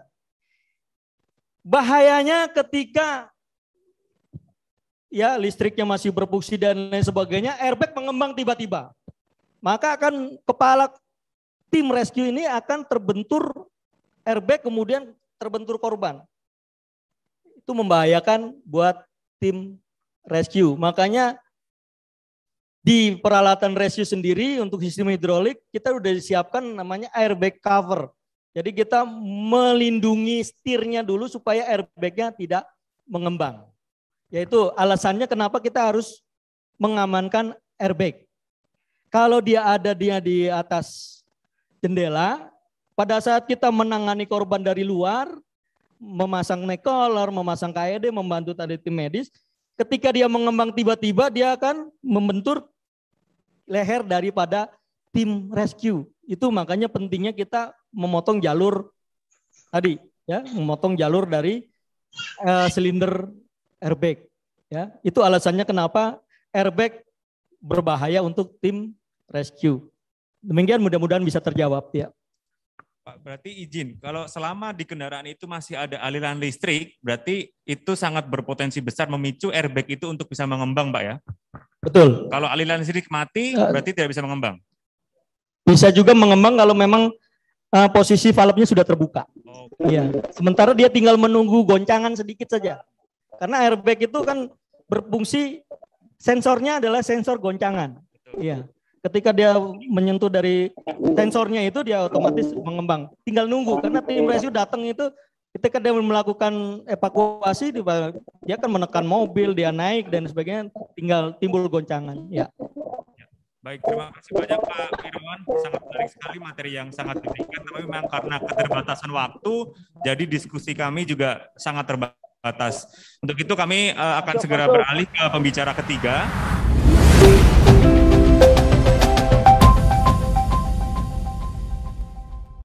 Bahayanya ketika ya listriknya masih berfungsi dan lain sebagainya, airbag mengembang tiba-tiba. Maka akan kepala tim rescue ini akan terbentur airbag kemudian terbentur korban. Itu membahayakan buat tim rescue. Makanya di peralatan rescue sendiri untuk sistem hidrolik kita sudah disiapkan namanya airbag cover. Jadi kita melindungi setirnya dulu supaya airbagnya tidak mengembang. Yaitu alasannya kenapa kita harus mengamankan airbag. Kalau dia ada dia di atas jendela, pada saat kita menangani korban dari luar, memasang neck collar, memasang KED, membantu tadi tim medis, ketika dia mengembang tiba-tiba dia akan membentur leher daripada tim rescue. Itu makanya pentingnya kita memotong jalur tadi ya memotong jalur dari uh, silinder airbag ya itu alasannya kenapa airbag berbahaya untuk tim rescue demikian mudah-mudahan bisa terjawab ya Pak, berarti izin. Kalau selama di kendaraan itu masih ada aliran listrik, berarti itu sangat berpotensi besar memicu airbag itu untuk bisa mengembang, Pak ya? Betul. Kalau aliran listrik mati, eh, berarti tidak bisa mengembang. Bisa juga mengembang kalau memang uh, posisi valve-nya sudah terbuka. Oh, iya. Sementara dia tinggal menunggu goncangan sedikit saja. Karena airbag itu kan berfungsi sensornya adalah sensor goncangan. Iya. Ketika dia menyentuh dari sensornya itu dia otomatis mengembang. Tinggal nunggu karena tim rescue datang itu ketika dia melakukan evakuasi dia akan menekan mobil, dia naik dan sebagainya tinggal timbul goncangan. Ya. Baik, terima kasih banyak Pak Irawan. Sangat menarik sekali materi yang sangat diberikan, tapi memang karena keterbatasan waktu, jadi diskusi kami juga sangat terbatas. Untuk itu kami eh, akan segera beralih ke pembicara ketiga.